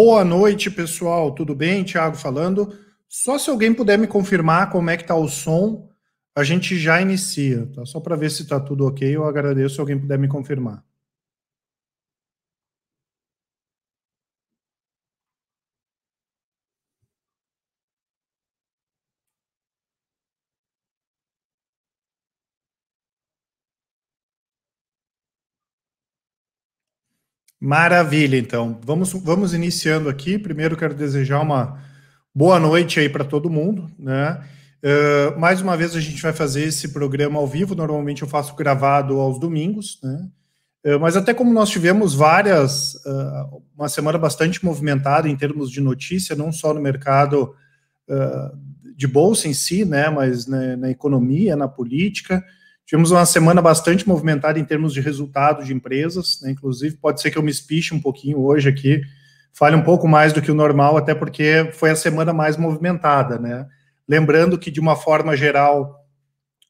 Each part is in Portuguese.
Boa noite, pessoal. Tudo bem? Thiago falando. Só se alguém puder me confirmar como é que tá o som, a gente já inicia, tá? Só para ver se tá tudo ok, eu agradeço se alguém puder me confirmar. Maravilha, então. Vamos, vamos iniciando aqui. Primeiro, quero desejar uma boa noite aí para todo mundo, né? Uh, mais uma vez, a gente vai fazer esse programa ao vivo. Normalmente, eu faço gravado aos domingos, né? Uh, mas até como nós tivemos várias, uh, uma semana bastante movimentada em termos de notícia, não só no mercado de bolsa em si, né, mas né, na economia, na política, Tivemos uma semana bastante movimentada em termos de resultado de empresas, né? inclusive pode ser que eu me espiche um pouquinho hoje aqui, fale um pouco mais do que o normal, até porque foi a semana mais movimentada, né? Lembrando que de uma forma geral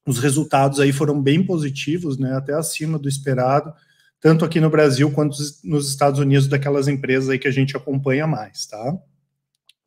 os resultados aí foram bem positivos, né? Até acima do esperado, tanto aqui no Brasil quanto nos Estados Unidos daquelas empresas aí que a gente acompanha mais, tá?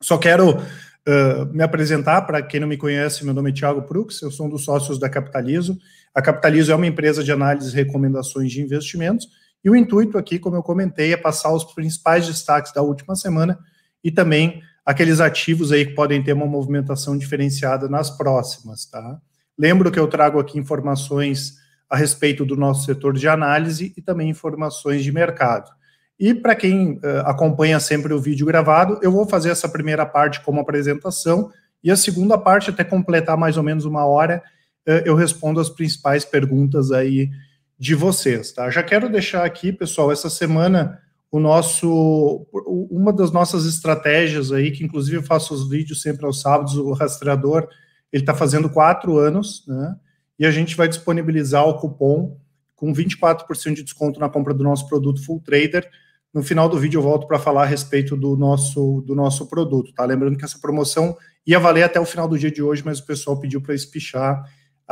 Só quero uh, me apresentar para quem não me conhece, meu nome é Thiago Prux, eu sou um dos sócios da Capitalizo. A Capitalizo é uma empresa de análise e recomendações de investimentos, e o intuito aqui, como eu comentei, é passar os principais destaques da última semana e também aqueles ativos aí que podem ter uma movimentação diferenciada nas próximas, tá? Lembro que eu trago aqui informações a respeito do nosso setor de análise e também informações de mercado. E para quem uh, acompanha sempre o vídeo gravado, eu vou fazer essa primeira parte como apresentação e a segunda parte até completar mais ou menos uma hora eh, eu respondo as principais perguntas aí de vocês, tá? Já quero deixar aqui, pessoal, essa semana o nosso uma das nossas estratégias aí, que inclusive eu faço os vídeos sempre aos sábados, o rastreador, ele está fazendo quatro anos, né? E a gente vai disponibilizar o cupom com 24% de desconto na compra do nosso produto Full Trader. No final do vídeo eu volto para falar a respeito do nosso, do nosso produto, tá? Lembrando que essa promoção ia valer até o final do dia de hoje, mas o pessoal pediu para espichar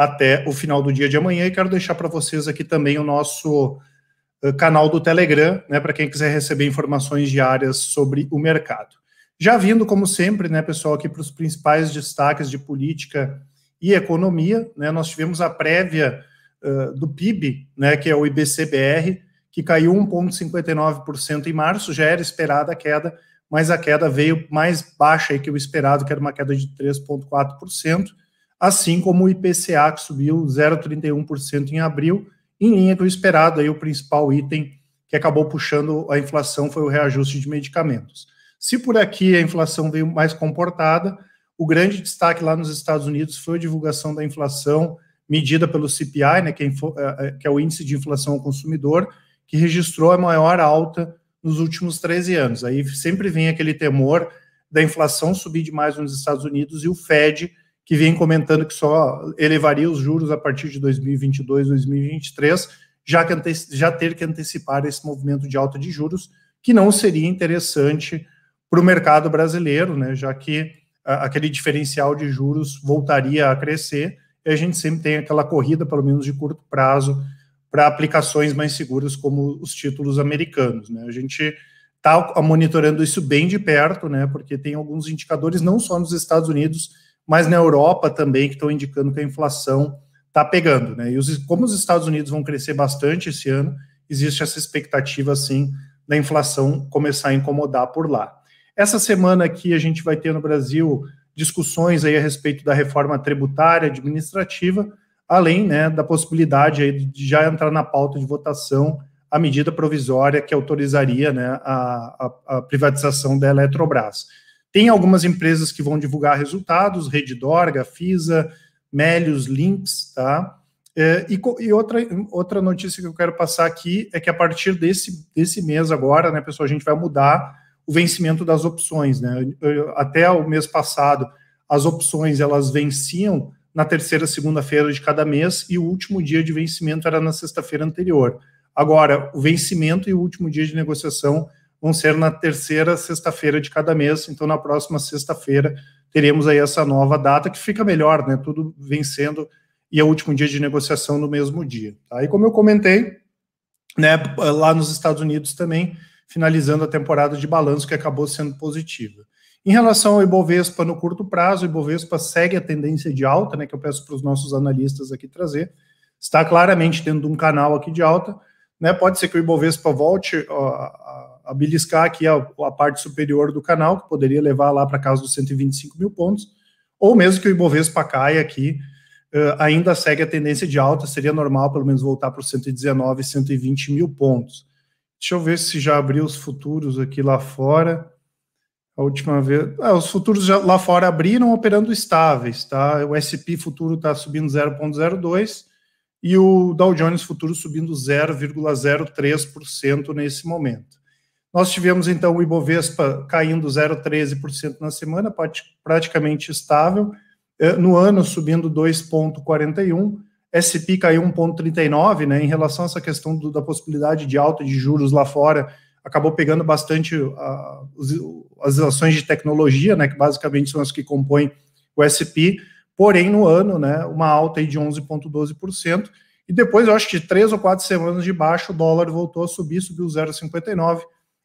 até o final do dia de amanhã. E quero deixar para vocês aqui também o nosso eh, canal do Telegram, né, para quem quiser receber informações diárias sobre o mercado. Já vindo, como sempre, né, pessoal, aqui para os principais destaques de política e economia, né, nós tivemos a prévia uh, do PIB, né, que é o IBCBR, que caiu 1,59% em março, já era esperada a queda, mas a queda veio mais baixa aí que o esperado, que era uma queda de 3,4% assim como o IPCA que subiu 0,31% em abril, em linha com o esperado, aí o principal item que acabou puxando a inflação foi o reajuste de medicamentos. Se por aqui a inflação veio mais comportada, o grande destaque lá nos Estados Unidos foi a divulgação da inflação medida pelo CPI, né, que, é, é, é, que é o índice de inflação ao consumidor, que registrou a maior alta nos últimos 13 anos. Aí sempre vem aquele temor da inflação subir demais nos Estados Unidos e o Fed que vem comentando que só elevaria os juros a partir de 2022, 2023, já, que já ter que antecipar esse movimento de alta de juros, que não seria interessante para o mercado brasileiro, né, já que ah, aquele diferencial de juros voltaria a crescer, e a gente sempre tem aquela corrida, pelo menos de curto prazo, para aplicações mais seguras como os títulos americanos. Né? A gente está monitorando isso bem de perto, né, porque tem alguns indicadores, não só nos Estados Unidos, mas na Europa também, que estão indicando que a inflação está pegando. Né? E os, como os Estados Unidos vão crescer bastante esse ano, existe essa expectativa, assim, da inflação começar a incomodar por lá. Essa semana aqui a gente vai ter no Brasil discussões aí a respeito da reforma tributária, administrativa, além né, da possibilidade aí de já entrar na pauta de votação a medida provisória que autorizaria né, a, a, a privatização da Eletrobras. Tem algumas empresas que vão divulgar resultados, Redditor, Gafisa, Melios, Limps, tá? É, e, e, outra, outra notícia que eu quero passar aqui é que a partir desse, desse mês agora, né, pessoal, a gente vai mudar o vencimento das opções, né? Eu, eu, até o mês passado, as opções elas venciam na terceira segunda-feira de cada mês e o último dia de vencimento era na sexta-feira anterior. Agora, o vencimento e o último dia de negociação vão ser na terceira sexta-feira de cada mês. Então, na próxima sexta-feira, teremos aí essa nova data, que fica melhor, né? Tudo vencendo e é o último dia de negociação no mesmo dia. Aí, tá? como eu comentei, né, lá nos Estados Unidos também, finalizando a temporada de balanço, que acabou sendo positiva. Em relação ao Ibovespa no curto prazo, o Ibovespa segue a tendência de alta, né, que eu peço para os nossos analistas aqui trazer. Está claramente tendo um canal aqui de alta. Né, pode ser que o Ibovespa volte a a beliscar aqui a, a parte superior do canal, que poderia levar lá para casa dos 125 mil pontos, ou mesmo que o Ibovespa caia aqui, Uh, ainda segue a tendência de alta, seria normal pelo menos voltar para os 119, 120 mil pontos. Deixa eu ver se já abriu os futuros aqui lá fora. A última vez. Ah, os futuros já, lá fora abriram operando estáveis, tá? O SP futuro está subindo 0,02 e o Dow Jones futuro subindo 0,03% nesse momento. Nós tivemos então o Ibovespa caindo 0,13% na semana, praticamente estável. É, no ano, subindo 2,41%. SP caiu 1,39%, né? Em relação a essa questão do, da possibilidade de alta de juros lá fora, acabou pegando bastante as ações de tecnologia, né? Que basicamente são as que compõem o SP. Porém, no ano, né? Uma alta de 11,12%. E depois, eu acho que três ou quatro semanas de baixo, o dólar voltou a subir, subiu 0,59%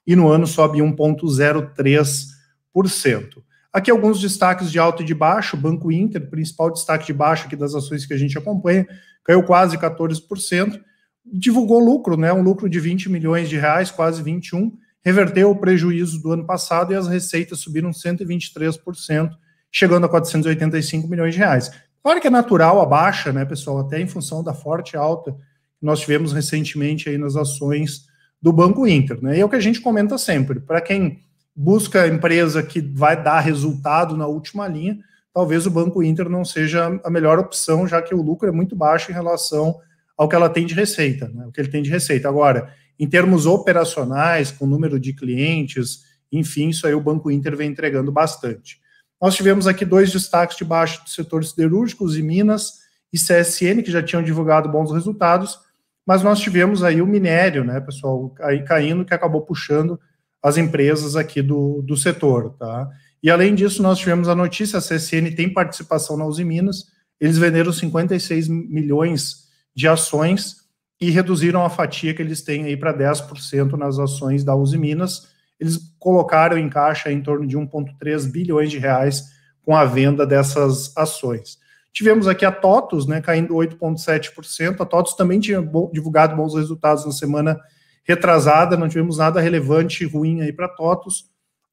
e no ano sobe 1,03%. Aqui alguns destaques de alto e de baixo. Banco Inter, principal destaque de baixo aqui das ações que a gente acompanha, caiu quase 14%. Divulgou lucro, né? Um lucro de 20 milhões de reais, quase 21, reverteu o prejuízo do ano passado e as receitas subiram 123%, chegando a 485 milhões de reais. Claro que é natural a baixa, né, pessoal, até em função da forte alta que nós tivemos recentemente aí nas ações do Banco Inter. Né? E é o que a gente comenta sempre. Para quem busca a empresa que vai dar resultado na última linha, talvez o Banco Inter não seja a melhor opção, já que o lucro é muito baixo em relação ao que ela tem de receita, né? o que ele tem de receita. Agora, em termos operacionais, com número de clientes, enfim, isso aí o Banco Inter vem entregando bastante. Nós tivemos aqui dois destaques de baixo do setor siderúrgicos e Minas e CSN, que já tinham divulgado bons resultados, mas nós tivemos aí o minério, né, pessoal, aí caindo, que acabou puxando as empresas aqui do, do setor, tá? E além disso, nós tivemos a notícia, a CSN tem participação na Uzi Minas, eles venderam 56 milhões de ações e reduziram a fatia que eles têm aí para 10% nas ações da Uzi Minas. Eles colocaram em caixa em torno de 1,3 bilhões de reais com a venda dessas ações. Tivemos aqui a TOTUS, né, caindo 8,7%. A TOTUS também tinha divulgado bons resultados na semana retrasada, não tivemos nada relevante ruim aí para TOTUS.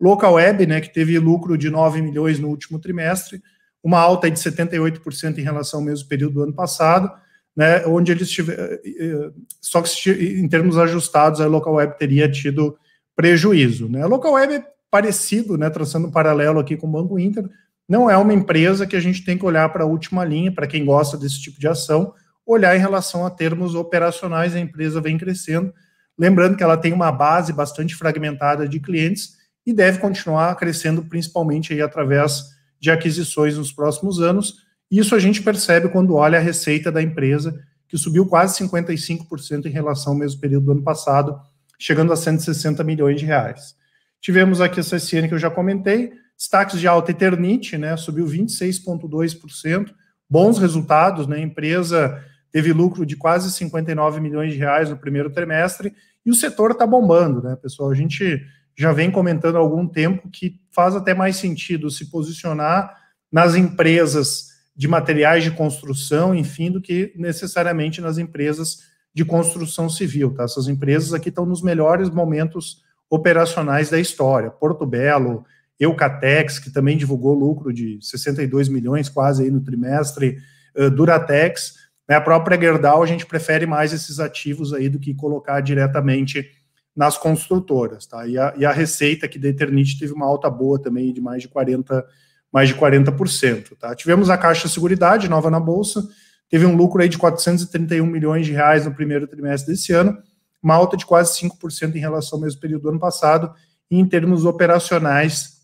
Local Web, né, que teve lucro de 9 milhões no último trimestre, uma alta de 78% em relação ao mesmo período do ano passado, né, onde eles tiveram, eh, eh, só que em termos ajustados, a Local Web teria tido prejuízo. Né. A Local Web é parecido, né, traçando um paralelo aqui com o Banco Inter, não é uma empresa que a gente tem que olhar para a última linha, para quem gosta desse tipo de ação, olhar em relação a termos operacionais, a empresa vem crescendo. Lembrando que ela tem uma base bastante fragmentada de clientes e deve continuar crescendo, principalmente aí através de aquisições nos próximos anos. Isso a gente percebe quando olha a receita da empresa, que subiu quase 55% em relação ao mesmo período do ano passado, chegando a 160 milhões de reais. Tivemos aqui a CSN que eu já comentei, Destaques de alta Eternit, né, subiu 26,2%, bons resultados, né, a empresa teve lucro de quase 59 milhões de reais no primeiro trimestre, e o setor está bombando, né, pessoal? A gente já vem comentando há algum tempo que faz até mais sentido se posicionar nas empresas de materiais de construção, enfim, do que necessariamente nas empresas de construção civil. Tá? Essas empresas aqui estão nos melhores momentos operacionais da história. Porto Belo, Eucatex, que também divulgou lucro de 62 milhões quase aí no trimestre, eh, Duratex, né, a própria Gerdau, a gente prefere mais esses ativos aí do que colocar diretamente nas construtoras, tá? E a, e a receita que da Eternit teve uma alta boa também de mais de 40, mais de 40%, tá? Tivemos a Caixa Seguridade, nova na bolsa, teve um lucro aí de 431 milhões de reais no primeiro trimestre desse ano, uma alta de quase 5% em relação ao mesmo período do ano passado, e em termos operacionais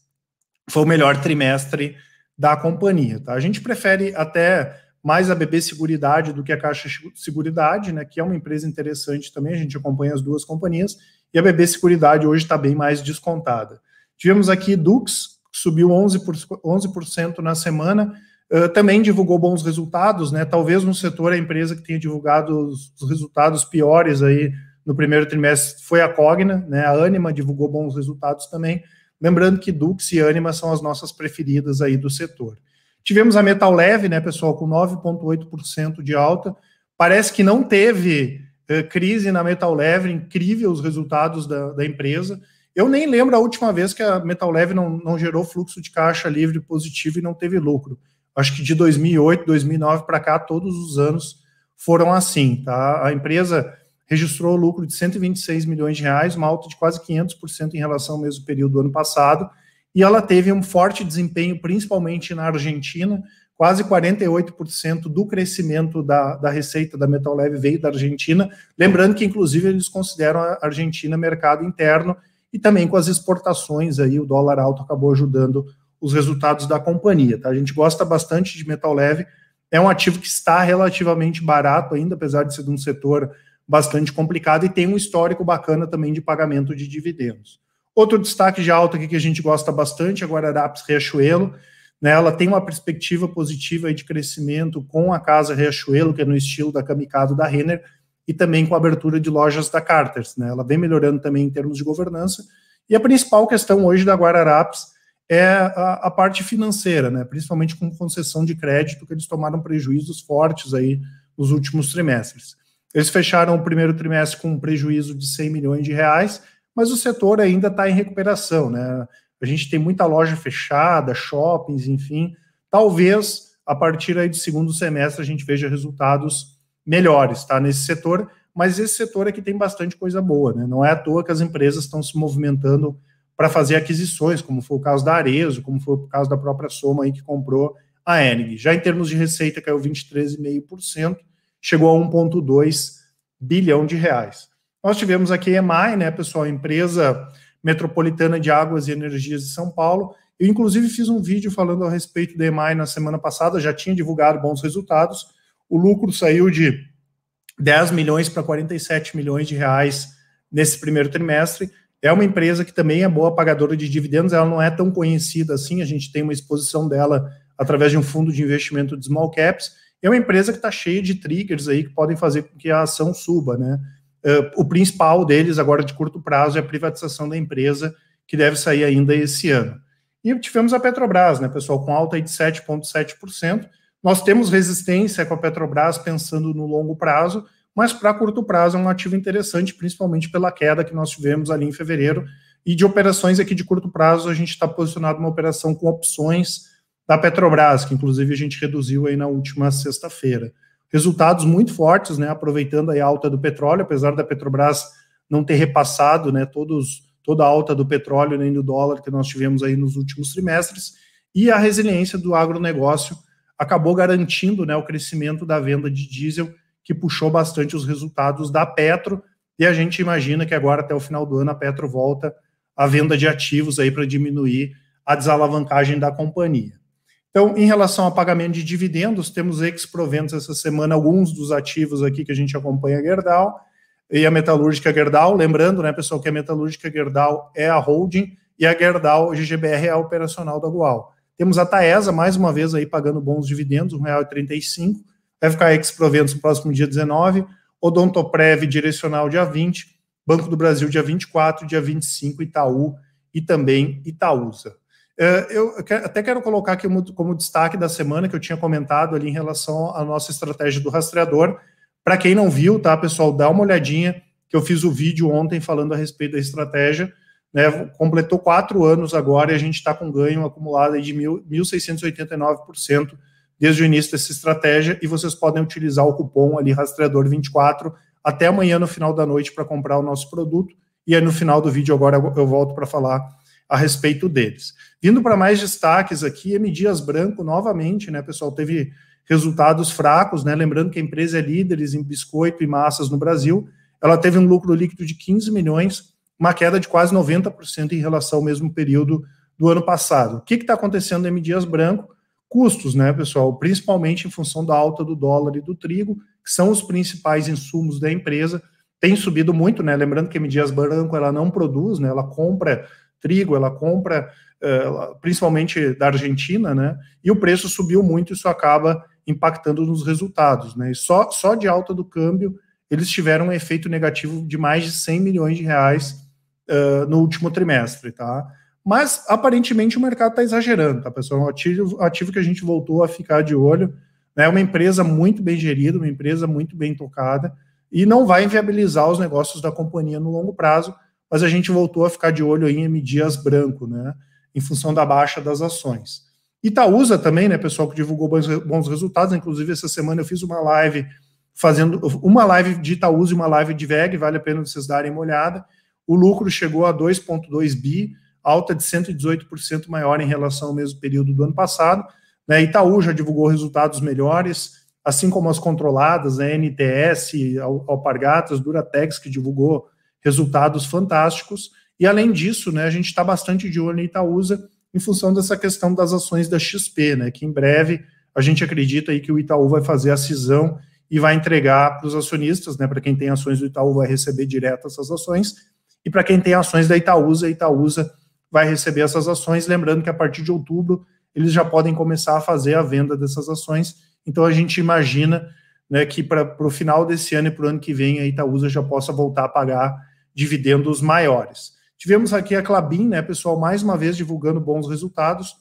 foi o melhor trimestre da companhia. Tá? A gente prefere até mais a BB Seguridade do que a Caixa Seguridade, né, que é uma empresa interessante também, a gente acompanha as duas companhias, e a BB Seguridade hoje está bem mais descontada. Tivemos aqui Dux, que subiu 11%, 11 na semana, uh, também divulgou bons resultados, né? Talvez no setor a empresa que tenha divulgado os resultados piores aí no primeiro trimestre foi a Cogna, né? A Anima divulgou bons resultados também, Lembrando que Dux e Anima são as nossas preferidas aí do setor. Tivemos a Metal Leve, né, pessoal, com 9,8% de alta. Parece que não teve eh, crise na Metal Leve, incrível os resultados da, da, empresa. Eu nem lembro a última vez que a Metal Leve não, não gerou fluxo de caixa livre positivo e não teve lucro. Acho que de 2008, 2009 para cá, todos os anos foram assim, tá? A empresa registrou lucro de 126 milhões de reais, uma alta de quase 500% em relação ao mesmo período do ano passado, e ela teve um forte desempenho, principalmente na Argentina, quase 48% do crescimento da, da receita da Metal Leve veio da Argentina, lembrando que, inclusive, eles consideram a Argentina mercado interno, e também com as exportações aí, o dólar alto acabou ajudando os resultados da companhia. Tá? A gente gosta bastante de metal leve, é um ativo que está relativamente barato ainda, apesar de ser de um setor bastante complicado e tem um histórico bacana também de pagamento de dividendos. Outro destaque de alta aqui que a gente gosta bastante é a Guararapes Riachuelo. Né, ela tem uma perspectiva positiva de crescimento com a casa Riachuelo, que é no estilo da Kamikado da Renner, e também com a abertura de lojas da Carters. Né, ela vem melhorando também em termos de governança. E a principal questão hoje da Guararapes é a, a parte financeira, né, principalmente com concessão de crédito, que eles tomaram prejuízos fortes aí nos últimos trimestres. Eles fecharam o primeiro trimestre com um prejuízo de 100 milhões de reais, mas o setor ainda está em recuperação, né? A gente tem muita loja fechada, shoppings, enfim. Talvez a partir aí do segundo semestre a gente veja resultados melhores, tá? Nesse setor, mas esse setor aqui é tem bastante coisa boa, né? Não é à toa que as empresas estão se movimentando para fazer aquisições, como foi o caso da Arezo, como foi o caso da própria Soma aí que comprou a Enig. Já em termos de receita caiu 23,5%, chegou a 1,2 bilhão de reais. Nós tivemos aqui a Emai, né, pessoal, empresa metropolitana de águas e energias de São Paulo. Eu, inclusive, fiz um vídeo falando a respeito da EMAI na semana passada, já tinha divulgado bons resultados. O lucro saiu de 10 milhões para 47 milhões de reais nesse primeiro trimestre. É uma empresa que também é boa pagadora de dividendos, ela não é tão conhecida assim, a gente tem uma exposição dela através de um fundo de investimento de small caps é uma empresa que está cheia de triggers aí que podem fazer com que a ação suba, né? Uh, o principal deles agora de curto prazo é a privatização da empresa, que deve sair ainda esse ano. E tivemos a Petrobras, né, pessoal, com alta de 7,7%. Nós temos resistência com a Petrobras pensando no longo prazo, mas para curto prazo é um ativo interessante, principalmente pela queda que nós tivemos ali em fevereiro. E de operações aqui de curto prazo, a gente está posicionado uma operação com opções da Petrobras, que inclusive a gente reduziu aí na última sexta-feira. Resultados muito fortes, né, aproveitando a alta do petróleo, apesar da Petrobras não ter repassado, né, todos toda a alta do petróleo nem do dólar que nós tivemos aí nos últimos trimestres, e a resiliência do agronegócio acabou garantindo, né, o crescimento da venda de diesel, que puxou bastante os resultados da Petro, e a gente imagina que agora até o final do ano a Petro volta à venda de ativos aí para diminuir a desalavancagem da companhia. Então, em relação a pagamento de dividendos, temos ex-proventos essa semana, alguns dos ativos aqui que a gente acompanha a Gerdau e a Metalúrgica Gerdau. Lembrando, né, pessoal, que a Metalúrgica Gerdau é a holding e a Gerdau, a GGBR, é a operacional da Gual. Temos a Taesa, mais uma vez, aí pagando bons dividendos, R$ 1,35. Vai ficar ex-proventos no próximo dia 19. Odontoprev direcional dia 20. Banco do Brasil dia 24, dia 25 Itaú e também Itaúsa. É, eu até quero colocar aqui como destaque da semana que eu tinha comentado ali em relação à nossa estratégia do rastreador. Para quem não viu, tá, pessoal, dá uma olhadinha que eu fiz o vídeo ontem falando a respeito da estratégia. Né, completou quatro anos agora e a gente está com ganho acumulado de 1.689% desde o início dessa estratégia. E vocês podem utilizar o cupom ali rastreador24 até amanhã no final da noite para comprar o nosso produto. E aí no final do vídeo agora eu volto para falar a respeito deles. Vindo para mais destaques aqui, M. Dias Branco, novamente, né, pessoal, teve resultados fracos, né? Lembrando que a empresa é líder em biscoito e massas no Brasil. Ela teve um lucro líquido de 15 milhões, uma queda de quase 90% em relação ao mesmo período do ano passado. O que está acontecendo em M. Dias Branco? Custos, né, pessoal? Principalmente em função da alta do dólar e do trigo, que são os principais insumos da empresa, tem subido muito, né? Lembrando que a M. Dias Branco ela não produz, né? Ela compra trigo, ela compra eh, principalmente da Argentina, né? E o preço subiu muito, isso acaba impactando nos resultados, né? E só, só de alta do câmbio eles tiveram um efeito negativo de mais de 100 milhões de reais uh, no último trimestre, tá? Mas aparentemente o mercado está exagerando, tá, pessoal? É um ativo, ativo que a gente voltou a ficar de olho. Né? É né? uma empresa muito bem gerida, uma empresa muito bem tocada e não vai inviabilizar os negócios da companhia no longo prazo mas a gente voltou a ficar de olho em M Dias Branco, né, em função da baixa das ações. Itaúsa também, né, pessoal que divulgou bons, bons resultados, inclusive essa semana eu fiz uma live fazendo uma live de Itaúsa e uma live de VEG, vale a pena vocês darem uma olhada. O lucro chegou a 2,2 bi, alta de 118% maior em relação ao mesmo período do ano passado. Né? Itaú já divulgou resultados melhores, assim como as controladas, né? NTS, Alpargatas, Duratex, que divulgou resultados fantásticos. E além disso, né, a gente está bastante de olho em Itaúsa em função dessa questão das ações da XP, né, que em breve a gente acredita aí que o Itaú vai fazer a cisão e vai entregar para os acionistas, né, para quem tem ações do Itaú vai receber direto essas ações, e para quem tem ações da Itaúsa, a Itaúsa vai receber essas ações, lembrando que a partir de outubro eles já podem começar a fazer a venda dessas ações, então a gente imagina né, que para o final desse ano e para o ano que vem a Itaúsa já possa voltar a pagar dividendos maiores. Tivemos aqui a Clabin, né, pessoal, mais uma vez divulgando bons resultados.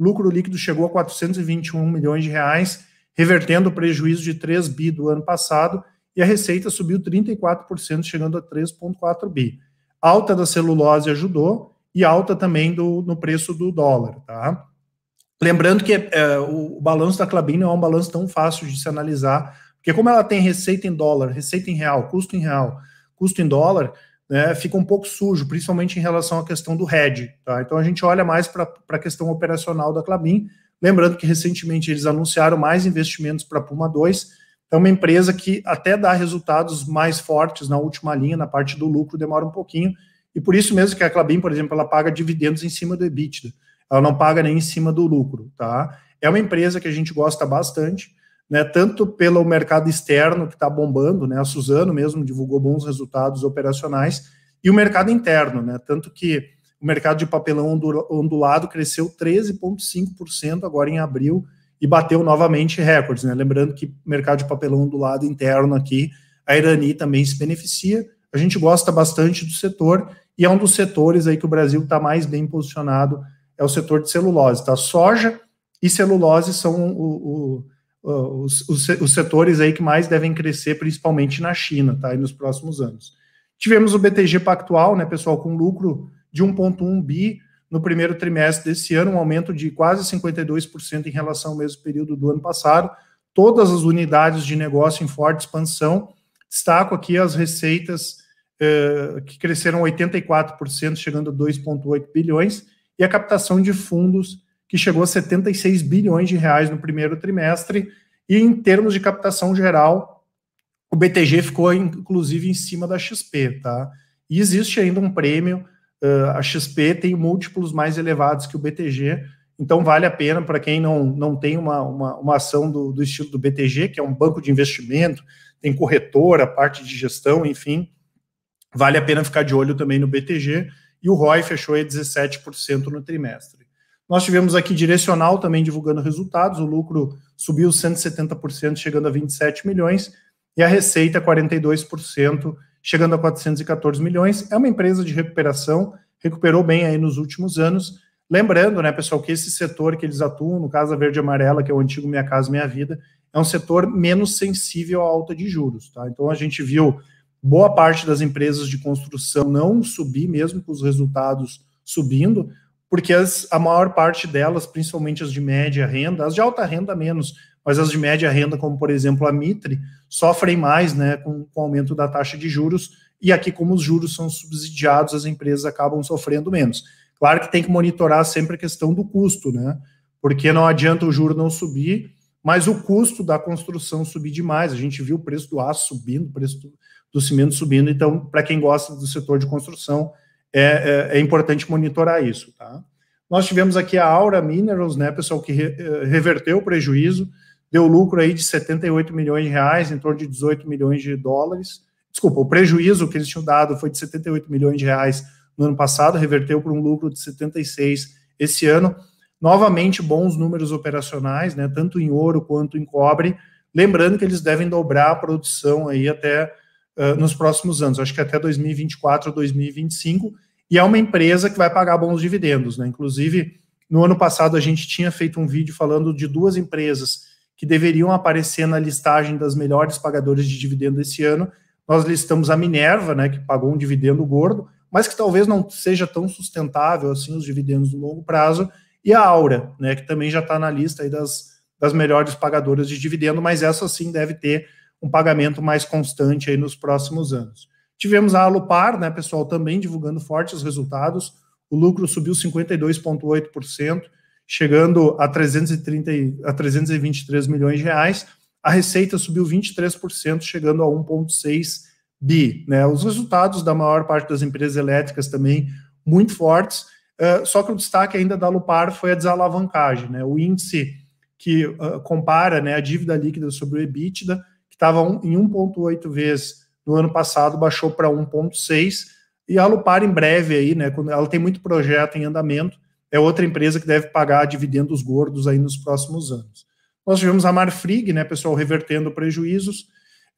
Lucro líquido chegou a 421 milhões de reais, revertendo o prejuízo de 3 bi do ano passado, e a receita subiu 34%, chegando a 3,4 bi. Alta da celulose ajudou e alta também do, no preço do dólar, tá? Lembrando que é, o, o balanço da Clabin não é um balanço tão fácil de se analisar, porque como ela tem receita em dólar, receita em real, custo em real, custo em dólar, né, fica um pouco sujo, principalmente em relação à questão do RED. Tá? Então a gente olha mais para a questão operacional da Clabin. Lembrando que recentemente eles anunciaram mais investimentos para Puma 2, é então, uma empresa que até dá resultados mais fortes na última linha, na parte do lucro, demora um pouquinho. E por isso mesmo que a Clabin, por exemplo, ela paga dividendos em cima do EBITDA. Ela não paga nem em cima do lucro, tá? É uma empresa que a gente gosta bastante né, tanto pelo mercado externo que está bombando, né, a Suzano mesmo divulgou bons resultados operacionais, e o mercado interno, né, tanto que o mercado de papelão ondulado cresceu 13,5% agora em abril e bateu novamente recordes. Né? Lembrando que mercado de papelão ondulado interno aqui, a Irani também se beneficia. A gente gosta bastante do setor e é um dos setores aí que o Brasil está mais bem posicionado, é o setor de celulose. Tá? Soja e celulose são o, o os, os, os, setores aí que mais devem crescer, principalmente na China, tá? E nos próximos anos. Tivemos o BTG Pactual, né, pessoal, com lucro de 1,1 bi no primeiro trimestre desse ano, um aumento de quase 52% em relação ao mesmo período do ano passado. Todas as unidades de negócio em forte expansão. Destaco aqui as receitas eh, que cresceram 84%, chegando a 2,8 bilhões, e a captação de fundos que chegou a 76 bilhões de reais no primeiro trimestre, e em termos de captação geral, o BTG ficou inclusive em cima da XP, tá? E existe ainda um prêmio, uh, a XP tem múltiplos mais elevados que o BTG, então vale a pena para quem não, não tem uma, uma, uma ação do, do estilo do BTG, que é um banco de investimento, tem corretora, parte de gestão, enfim, vale a pena ficar de olho também no BTG, e o ROI fechou aí 17% no trimestre. Nós tivemos aqui direcional também divulgando resultados, o lucro subiu 170%, chegando a 27 milhões, e a receita 42%, chegando a 414 milhões. É uma empresa de recuperação, recuperou bem aí nos últimos anos. Lembrando, né, pessoal, que esse setor que eles atuam, no caso a Verde Amarela, que é o antigo Minha Casa Minha Vida, é um setor menos sensível à alta de juros, tá? Então a gente viu boa parte das empresas de construção não subir mesmo com os resultados subindo, porque as, a maior parte delas, principalmente as de média renda, as de alta renda menos, mas as de média renda, como por exemplo a Mitre, sofrem mais né, com, com o aumento da taxa de juros, e aqui, como os juros são subsidiados, as empresas acabam sofrendo menos. Claro que tem que monitorar sempre a questão do custo, né? Porque não adianta o juro não subir, mas o custo da construção subir demais. A gente viu o preço do aço subindo, o preço do cimento subindo. Então, para quem gosta do setor de construção, é, é, é importante monitorar isso, tá? Nós tivemos aqui a Aura Minerals, né, pessoal, que re, eh, reverteu o prejuízo, deu lucro aí de 78 milhões de reais, em torno de 18 milhões de dólares. Desculpa, o prejuízo que eles tinham dado foi de 78 milhões de reais no ano passado, reverteu para um lucro de 76 esse ano. Novamente, bons números operacionais, né, tanto em ouro quanto em cobre. Lembrando que eles devem dobrar a produção aí até ah, nos próximos anos, acho que até 2024, 2025, e é uma empresa que vai pagar bons dividendos. Né? Inclusive, no ano passado, a gente tinha feito um vídeo falando de duas empresas que deveriam aparecer na listagem das melhores pagadoras de dividendo esse ano. Nós listamos a Minerva, né, que pagou um dividendo gordo, mas que talvez não seja tão sustentável assim os dividendos no longo prazo, e a Aura, né, que também já está na lista aí das, das melhores pagadoras de dividendo, mas essa sim deve ter um pagamento mais constante aí nos próximos anos. Tivemos a Alupar, né, pessoal, também divulgando fortes resultados. O lucro subiu 52,8%, chegando a 330 a 323 milhões de reais. A receita subiu 23%, chegando a 1,6 bi. Né? Os resultados da maior parte das empresas elétricas também muito fortes. Uh, só que o destaque ainda da Alupar foi a desalavancagem, né? O índice que uh, compara né, a dívida líquida sobre o EBITDA estava em 1,8 vezes no ano passado, baixou para 1,6 e a Lupar em breve aí, né? Quando ela tem muito projeto em andamento, é outra empresa que deve pagar dividendos gordos aí nos próximos anos. Nós tivemos a Marfrig, né, pessoal, revertendo prejuízos,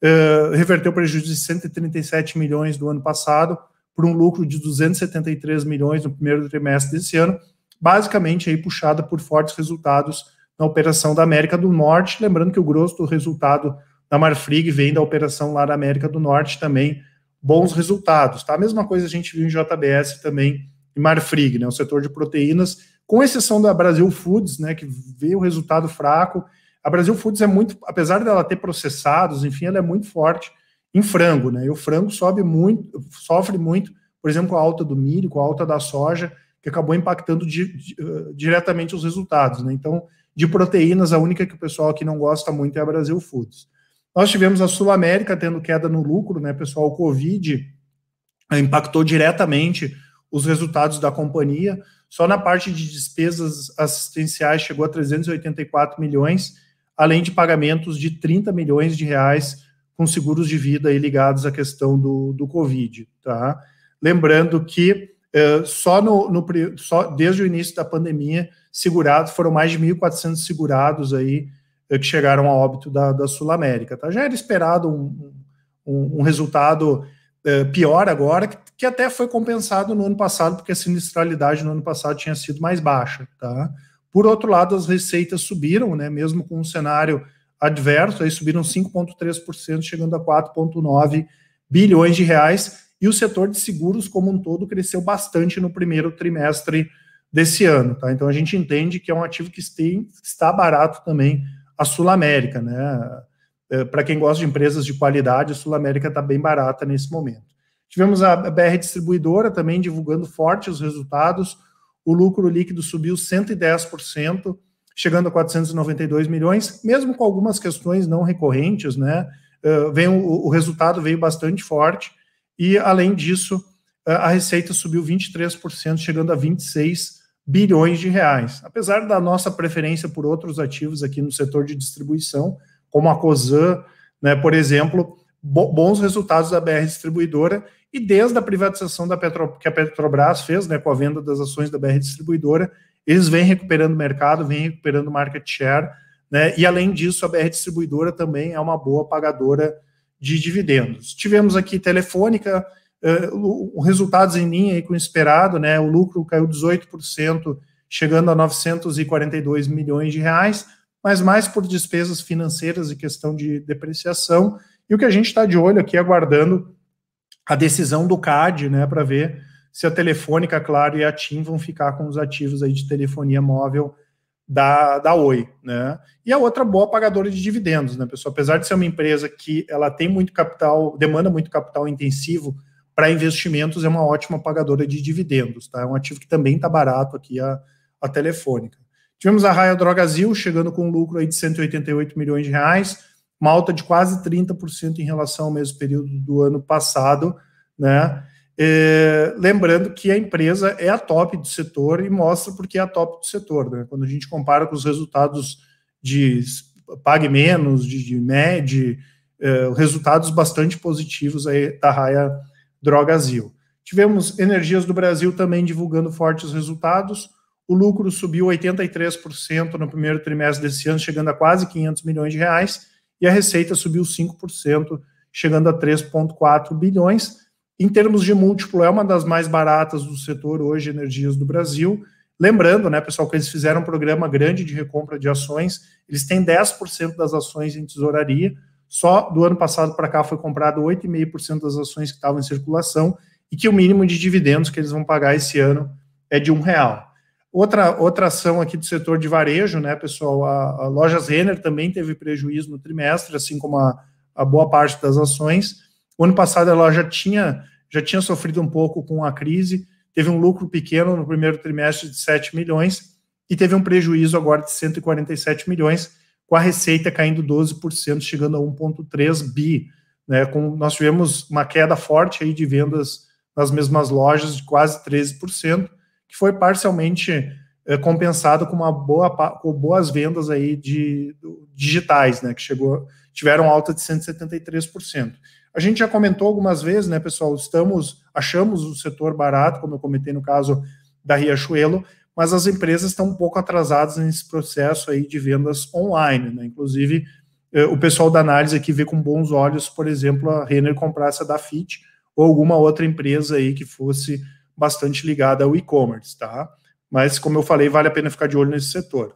uh, reverteu prejuízo de 137 milhões do ano passado por um lucro de 273 milhões no primeiro trimestre desse ano, basicamente aí puxada por fortes resultados na operação da América do Norte, lembrando que o grosso do resultado da Marfrig vem da operação lá da América do Norte também bons resultados, tá? A mesma coisa a gente viu em JBS também e Marfrig, né? O setor de proteínas, com exceção da Brasil Foods, né, que veio o resultado fraco. A Brasil Foods é muito, apesar dela ter processados, enfim, ela é muito forte em frango, né? E o frango sobe muito, sofre muito, por exemplo, com a alta do milho, com a alta da soja, que acabou impactando di, di, diretamente os resultados, né? Então, de proteínas, a única que o pessoal aqui não gosta muito é a Brasil Foods. Nós tivemos a Sul América tendo queda no lucro, né, pessoal? O Covid eh, impactou diretamente os resultados da companhia. Só na parte de despesas assistenciais chegou a 384 milhões, além de pagamentos de 30 milhões de reais com seguros de vida ligados à questão do, do Covid. Tá? Lembrando que eh, só, no, no, só desde o início da pandemia, segurados, foram mais de 1.400 segurados aí eh, que chegaram a óbito da, da Sul América. Tá? Já era esperado um, um, um resultado uh, pior agora, que, que, até foi compensado no ano passado, porque a sinistralidade no ano passado tinha sido mais baixa. Tá? Por outro lado, as receitas subiram, né, mesmo com um cenário adverso, aí subiram 5,3%, chegando a 4,9 bilhões de reais, e o setor de seguros como um todo cresceu bastante no primeiro trimestre desse ano. Tá? Então a gente entende que é um ativo que está barato também a Sul América, né? É, Para quem gosta de empresas de qualidade, a Sul América está bem barata nesse momento. Tivemos a BR Distribuidora também divulgando forte os resultados. O lucro líquido subiu 110%, chegando a 492 milhões, mesmo com algumas questões não recorrentes, né? É, vem o, resultado veio bastante forte e além disso é, a receita subiu 23%, chegando a 26 bilhões de reais. Apesar da nossa preferência por outros ativos aqui no setor de distribuição, como a COSAN, né, por exemplo, bons resultados da BR Distribuidora e desde a privatização da Petro, que a Petrobras fez, né, com a venda das ações da BR Distribuidora, eles vêm recuperando mercado, vêm recuperando market share, né, e além disso a BR Distribuidora também é uma boa pagadora de dividendos. Tivemos aqui Telefônica, uh, resultados em linha com o esperado, né? O lucro caiu 18%, chegando a 942 milhões de reais, mas mais por despesas financeiras e questão de depreciação. E o que a gente está de olho aqui, aguardando a decisão do CAD, né, para ver se a Telefônica, Claro e a TIM vão ficar com os ativos aí de telefonia móvel da, da Oi, né? E a outra boa pagadora de dividendos, né, pessoal? Apesar de ser uma empresa que ela tem muito capital, demanda muito capital intensivo para investimentos é uma ótima pagadora de dividendos, tá? É um ativo que também está barato aqui a, a Telefônica. Tivemos a Raia Drogazil chegando com um lucro aí de 188 milhões de reais, uma alta de quase 30% em relação ao mesmo período do ano passado, né? É, lembrando que a empresa é a top do setor e mostra porque é a top do setor, né? Quando a gente compara com os resultados de pague menos, de, de médio, é, resultados bastante positivos aí da Raia Drogasil. Tivemos Energias do Brasil também divulgando fortes resultados. O lucro subiu 83% no primeiro trimestre desse ano, chegando a quase 500 milhões de reais, e a receita subiu 5%, chegando a 3,4 bilhões. Em termos de múltiplo, é uma das mais baratas do setor hoje, Energias do Brasil. Lembrando, né, pessoal, que eles fizeram um programa grande de recompra de ações, eles têm 10% das ações em tesouraria, só do ano passado para cá foi comprado 8,5% das ações que estavam em circulação e que o mínimo de dividendos que eles vão pagar esse ano é de um real. Outra, outra ação aqui do setor de varejo, né, pessoal? A, a Lojas Renner também teve prejuízo no trimestre, assim como a, a boa parte das ações. O ano passado ela já tinha, já tinha sofrido um pouco com a crise, teve um lucro pequeno no primeiro trimestre de 7 milhões e teve um prejuízo agora de 147 milhões com a receita caindo 12%, chegando a 1,3 bi. Né? Com, nós tivemos uma queda forte aí de vendas nas mesmas lojas de quase 13%, que foi parcialmente é, compensado com uma boa com boas vendas aí de, digitais, né, que chegou tiveram alta de 173%. A gente já comentou algumas vezes, né, pessoal, estamos achamos o setor barato, como eu comentei no caso da Riachuelo, mas as empresas estão um pouco atrasadas nesse processo aí de vendas online, né? Inclusive, eh, o pessoal da análise aqui vê com bons olhos, por exemplo, a Renner comprar essa da Fit ou alguma outra empresa aí que fosse bastante ligada ao e-commerce, tá? Mas, como eu falei, vale a pena ficar de olho nesse setor.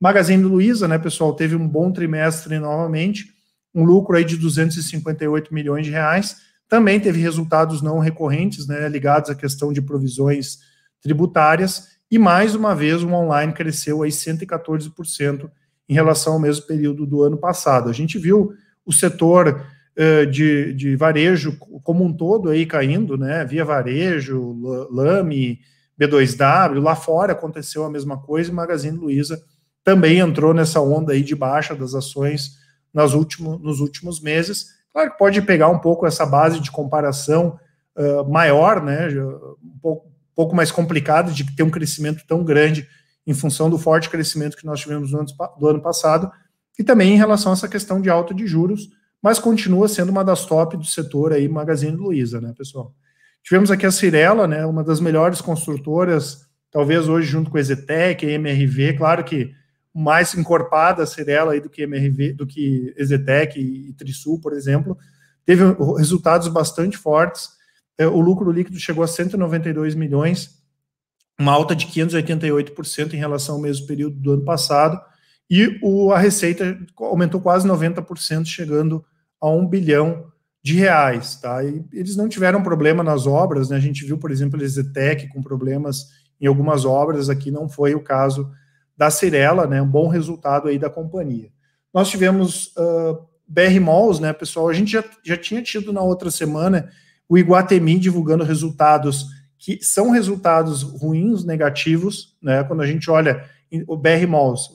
Magazine Luiza, né, pessoal, teve um bom trimestre novamente, um lucro aí de 258 milhões de reais. Também teve resultados não recorrentes, né, ligados à questão de provisões tributárias e mais uma vez, o online cresceu aí 114% em relação ao mesmo período do ano passado. A gente viu o setor uh, de, de varejo como um todo aí caindo, né? Via varejo, Lame, B2W, lá fora aconteceu a mesma coisa, e Magazine Luiza também entrou nessa onda aí de baixa das ações nas último, nos últimos meses. Claro que pode pegar um pouco essa base de comparação uh, maior, né? Um pouco, pouco mais complicado de ter um crescimento tão grande em função do forte crescimento que nós tivemos no ano, do ano passado, e também em relação a essa questão de alta de juros, mas continua sendo uma das top do setor aí, Magazine Luiza, né, pessoal? Tivemos aqui a Cirela, né, uma das melhores construtoras, talvez hoje junto com a Ezetec, a MRV, claro que mais encorpada a Cirela aí do que MRV, do que Ezetec e, e Trisul, por exemplo, teve resultados bastante fortes, é, o lucro líquido chegou a 192 milhões, uma alta de 588% em relação ao mesmo período do ano passado, e o, a receita aumentou quase 90%, chegando a 1 bilhão de reais. Tá? E eles não tiveram problema nas obras, né? a gente viu, por exemplo, a Zetec com problemas em algumas obras, aqui não foi o caso da Cirela, né? um bom resultado aí da companhia. Nós tivemos uh, BR Malls, né, pessoal? A gente já, já tinha tido na outra semana o Iguatemi divulgando resultados que são resultados ruins, negativos, né? Quando a gente olha o BR Malls,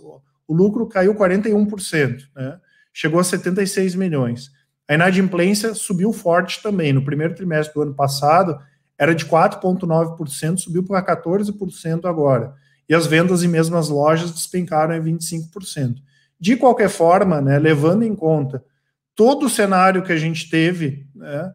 o lucro caiu 41%, né? Chegou a 76 milhões. A inadimplência subiu forte também. No primeiro trimestre do ano passado, era de 4,9%, subiu para 14% agora. E as vendas em mesmas lojas despencaram em 25%. De qualquer forma, né, levando em conta todo o cenário que a gente teve, né,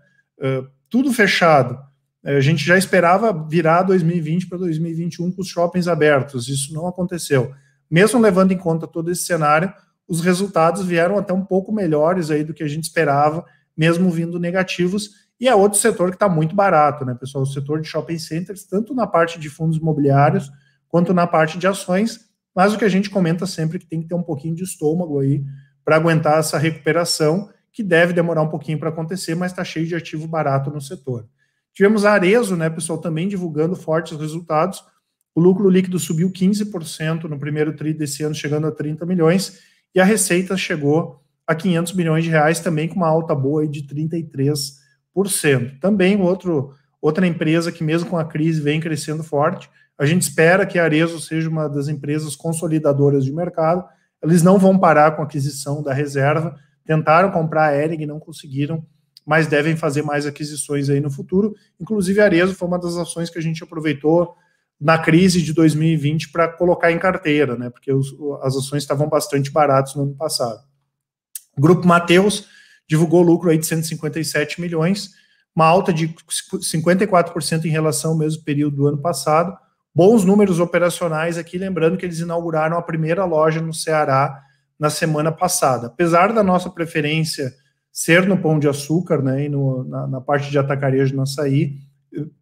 tudo fechado. É, a gente já esperava virar 2020 para 2021 com os shoppings abertos, isso não aconteceu. Mesmo levando em conta todo esse cenário, os resultados vieram até um pouco melhores aí do que a gente esperava, mesmo vindo negativos. E é outro setor que está muito barato, né, pessoal? O setor de shopping centers, tanto na parte de fundos imobiliários quanto na parte de ações, mas o que a gente comenta sempre é que tem que ter um pouquinho de estômago aí para aguentar essa recuperação que deve demorar um pouquinho para acontecer, mas está cheio de ativo barato no setor. Tivemos a Arezo, né, pessoal, também divulgando fortes resultados. O lucro líquido subiu 15% no primeiro tri desse ano, chegando a 30 milhões, e a receita chegou a 500 milhões de reais, também com uma alta boa de 33%. Também outro, outra empresa que, mesmo com a crise, vem crescendo forte. A gente espera que a Arezo seja uma das empresas consolidadoras de mercado. Eles não vão parar com a aquisição da reserva, tentaram comprar a Ering, não conseguiram, mas devem fazer mais aquisições aí no futuro. Inclusive, a Arezzo foi uma das ações que a gente aproveitou na crise de 2020 para colocar em carteira, né? Porque os, as ações estavam bastante baratas no ano passado. O Grupo Mateus divulgou lucro aí de 157 milhões, uma alta de 54% em relação ao mesmo período do ano passado. Bons números operacionais aqui, lembrando que eles inauguraram a primeira loja no Ceará na semana passada. Apesar da nossa preferência ser no pão de açúcar né, e no, na, na, parte de atacarejo no açaí,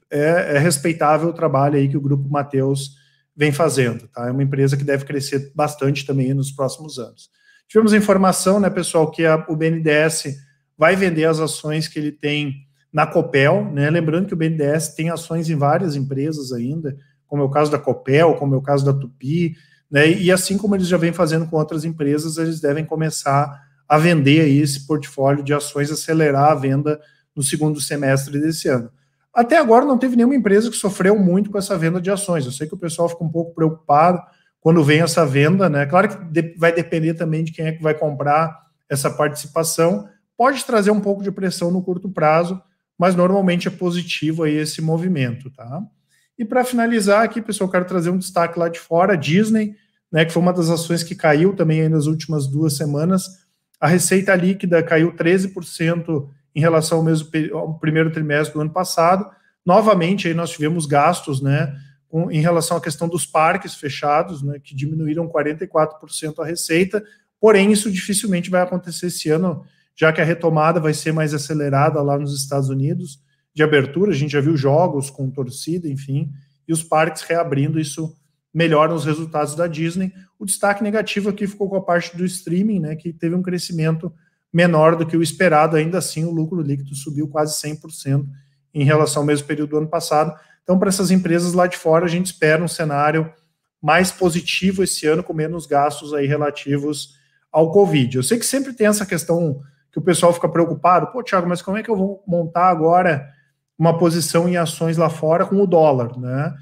é, é, respeitável o trabalho aí que o Grupo Mateus vem fazendo. Tá? É uma empresa que deve crescer bastante também nos próximos anos. Tivemos informação, né, pessoal, que a, o BNDES vai vender as ações que ele tem na Copel, né? Lembrando que o BNDES tem ações em várias empresas ainda, como é o caso da Copel, como é o caso da Tupi, né? E assim como eles já vêm fazendo com outras empresas, eles devem começar a vender aí esse portfólio de ações, acelerar a venda no segundo semestre desse ano. Até agora não teve nenhuma empresa que sofreu muito com essa venda de ações. Eu sei que o pessoal fica um pouco preocupado quando vem essa venda, né? Claro que vai depender também de quem é que vai comprar essa participação. Pode trazer um pouco de pressão no curto prazo, mas normalmente é positivo aí esse movimento, tá? E para finalizar aqui, pessoal, eu quero trazer um destaque lá de fora, Disney, né, que foi uma das ações que caiu também nas últimas duas semanas. A receita líquida caiu 13% em relação ao mesmo ao primeiro trimestre do ano passado. Novamente, aí nós tivemos gastos, né, com, em relação à questão dos parques fechados, né, que diminuíram 44% a receita. Porém, isso dificilmente vai acontecer esse ano, já que a retomada vai ser mais acelerada lá nos Estados Unidos de abertura, a gente já viu jogos com torcida, enfim, e os parques reabrindo, isso melhora os resultados da Disney. O destaque negativo aqui ficou com a parte do streaming, né, que teve um crescimento menor do que o esperado, ainda assim o lucro líquido subiu quase 100% em relação ao mesmo período do ano passado. Então, para essas empresas lá de fora, a gente espera um cenário mais positivo esse ano, com menos gastos aí relativos ao Covid. Eu sei que sempre tem essa questão que o pessoal fica preocupado, pô, Thiago, mas como é que eu vou montar agora uma posição em ações lá fora com o dólar, né?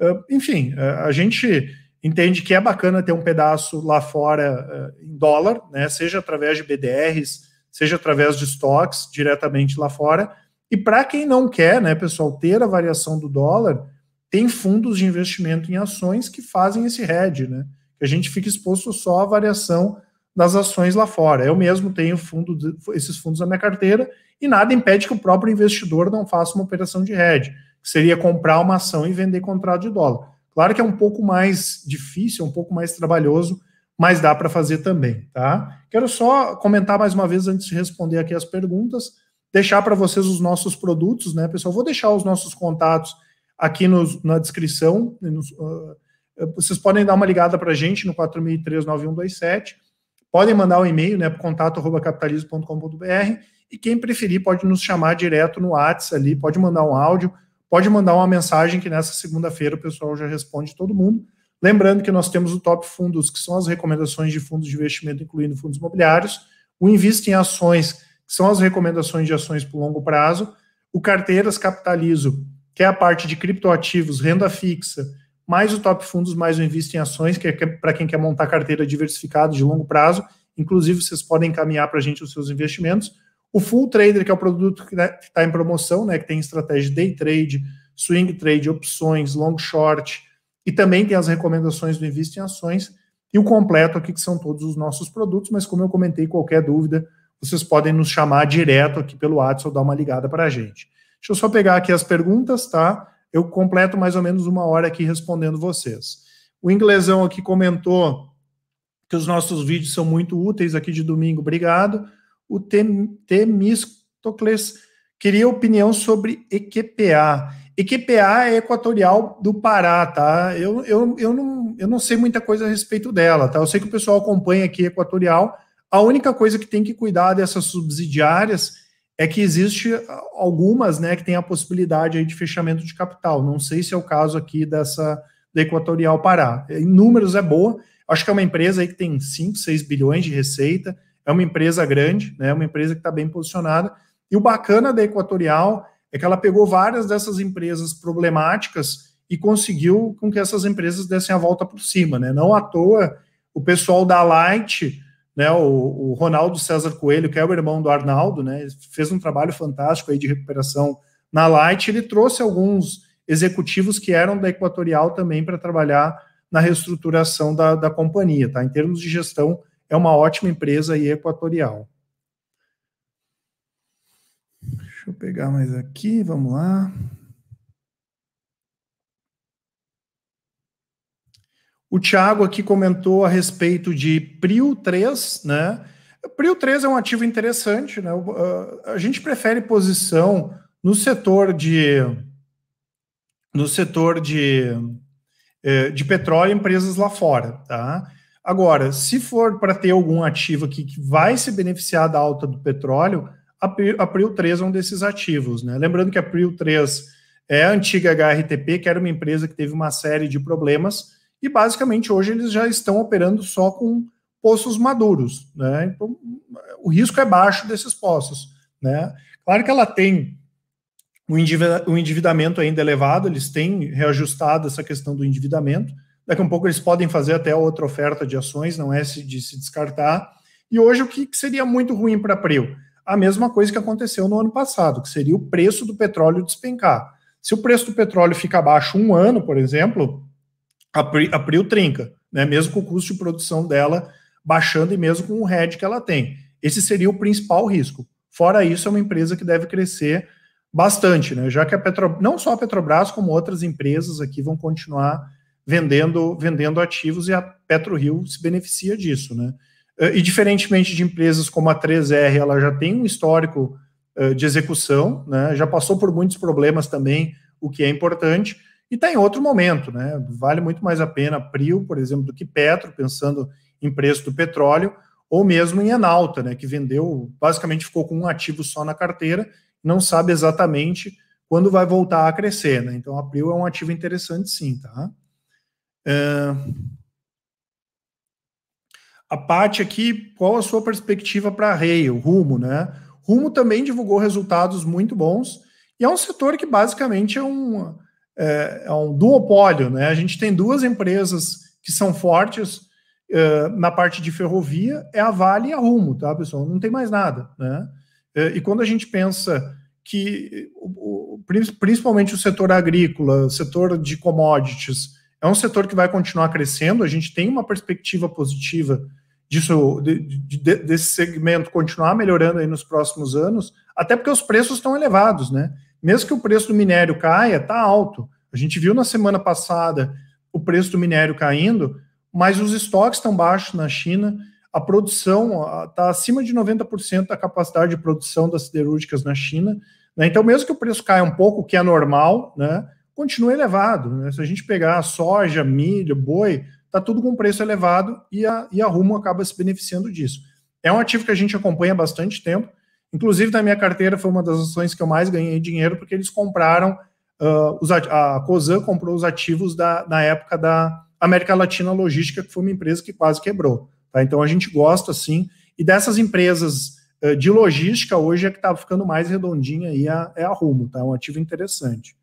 Ah, enfim, ah, a gente entende que é bacana ter um pedaço lá fora ah, em dólar, né? Seja através de BDRs, seja através de estoques diretamente lá fora. E para quem não quer, né, pessoal, ter a variação do dólar, tem fundos de investimento em ações que fazem esse hedge, né? Que a gente fica exposto só à variação das ações lá fora. Eu mesmo tenho fundo de, esses fundos na minha carteira e nada impede que o próprio investidor não faça uma operação de hedge, que seria comprar uma ação e vender contrato de dólar. Claro que é um pouco mais difícil, um pouco mais trabalhoso, mas dá para fazer também, tá? Quero só comentar mais uma vez antes de responder aqui as perguntas, deixar para vocês os nossos produtos, né, pessoal? Vou deixar os nossos contatos aqui nos, na descrição. Nos, uh, vocês podem dar uma ligada para a gente no 40039127 podem mandar um e-mail né, para contato.capitalismo.com.br e quem preferir pode nos chamar direto no WhatsApp ali, pode mandar um áudio, pode mandar uma mensagem que nessa segunda-feira o pessoal já responde todo mundo. Lembrando que nós temos o top fundos, que são as recomendações de fundos de investimento, incluindo fundos imobiliários, o Invista em Ações, que são as recomendações de ações por longo prazo, o Carteiras Capitalizo, que é a parte de criptoativos, renda fixa mais o top fundos, mais o invista em ações, que é, é para quem quer montar carteira diversificada de longo prazo. Inclusive, vocês podem encaminhar para a gente os seus investimentos. O full trader, que é o produto que né, está em promoção, né, que tem estratégia de day trade, swing trade, opções, long short, e também tem as recomendações do Invista em Ações e o completo aqui, que são todos os nossos produtos, mas como eu comentei, qualquer dúvida, vocês podem nos chamar direto aqui pelo WhatsApp ou dar uma ligada para a gente. Deixa eu só pegar aqui as perguntas, tá? eu completo mais ou menos uma hora aqui respondendo vocês. O inglesão aqui comentou que os nossos vídeos são muito úteis aqui de domingo, obrigado. O Temistocles queria opinião sobre EQPA. EQPA é Equatorial do Pará, tá? Eu, eu, eu, não, eu não sei muita coisa a respeito dela, tá? Eu sei que o pessoal acompanha aqui Equatorial. A única coisa que tem que cuidar dessas subsidiárias é que existe ah, algumas né, que tem a possibilidade de fechamento de capital. Não sei se é o caso aqui dessa da Equatorial Pará. É, em números é boa, acho que é uma empresa aí que tem 5, 6 bilhões de receita, é uma empresa grande, né, uma empresa que está bem posicionada. E o bacana da Equatorial é que ela pegou várias dessas empresas problemáticas e conseguiu com que essas empresas dessem a volta por cima. Né? Não à toa, o pessoal da Light né, o, o, Ronaldo César Coelho, que é o irmão do Arnaldo, né, fez um trabalho fantástico aí de recuperação na Light. Ele trouxe alguns executivos que eram da Equatorial também para trabalhar na reestruturação da, da companhia. Tá? Em termos de gestão, é uma ótima empresa e Equatorial. Deixa eu pegar mais aqui, vamos lá. O Thiago aqui comentou a respeito de PRIO 3, né? PRIO 3 é um ativo interessante, né? Ah, a gente prefere posição no setor de no setor de, eh, de petróleo empresas lá fora, tá? Agora, se for para ter algum ativo aqui que vai se beneficiar da alta do petróleo, a PRIO 3 é um desses ativos, né? Lembrando que a PRIO 3 é a antiga HRTP, que era uma empresa que teve uma série de problemas, e basicamente hoje eles já estão operando só com poços maduros, né? Então, o risco é baixo desses poços, né? Claro que ela tem o endividamento ainda elevado, eles têm reajustado essa questão do endividamento. Daqui a um pouco eles podem fazer até outra oferta de ações, não é de se descartar. E hoje o que seria muito ruim para a A mesma coisa que aconteceu no ano passado, que seria o preço do petróleo despencar. Se o preço do petróleo fica abaixo um ano, por exemplo, a Pri, a trinca, né? mesmo com o custo de produção dela baixando e mesmo com o RED que ela tem. Esse seria o principal risco. Fora isso, é uma empresa que deve crescer bastante, né? já que a Petro, não só a Petrobras, como outras empresas aqui vão continuar vendendo, vendendo ativos e a PetroRio se beneficia disso. Né? Eh, e diferentemente de empresas como a 3R, ela já tem um histórico eh, de execução, né? já passou por muitos problemas também, o que é importante, e está em outro momento, né? Vale muito mais a pena Prio, por exemplo, do que Petro, pensando em preço do petróleo, ou mesmo em Enalta, né? Que vendeu, basicamente ficou com um ativo só na carteira, não sabe exatamente quando vai voltar a crescer, né? Então a Prio é um ativo interessante, sim, tá? A parte aqui, qual a sua perspectiva para a Rail, Rumo, né? Rumo também divulgou resultados muito bons e é um setor que basicamente é um é, é, um duopólio, né? A gente tem duas empresas que são fortes é, na parte de ferrovia, é a Vale e a Rumo, tá, pessoal? Não tem mais nada, né? É, e quando a gente pensa que, o, o, principalmente o setor agrícola, o setor de commodities, é um setor que vai continuar crescendo, a gente tem uma perspectiva positiva disso, de, de, desse segmento continuar melhorando aí nos próximos anos, até porque os preços estão elevados, né? mesmo que o preço do minério caia, está alto. A gente viu na semana passada o preço do minério caindo, mas os estoques estão baixos na China, a produção está acima de 90% da capacidade de produção das siderúrgicas na China. Né? Então, mesmo que o preço caia um pouco, o que é normal, né? continua elevado. Né? Se a gente pegar soja, milho, boi, está tudo com preço elevado e a, e a Rumo acaba se beneficiando disso. É um ativo que a gente acompanha há bastante tempo. Inclusive, na minha carteira foi uma das ações que eu mais ganhei dinheiro, porque eles compraram, uh, os, a COSAN comprou os ativos da, na época da América Latina Logística, que foi uma empresa que quase quebrou. Tá? Então, a gente gosta, assim, e dessas empresas uh, de logística, hoje é que está ficando mais redondinha aí, a, é a Rumo, tá? É um ativo interessante.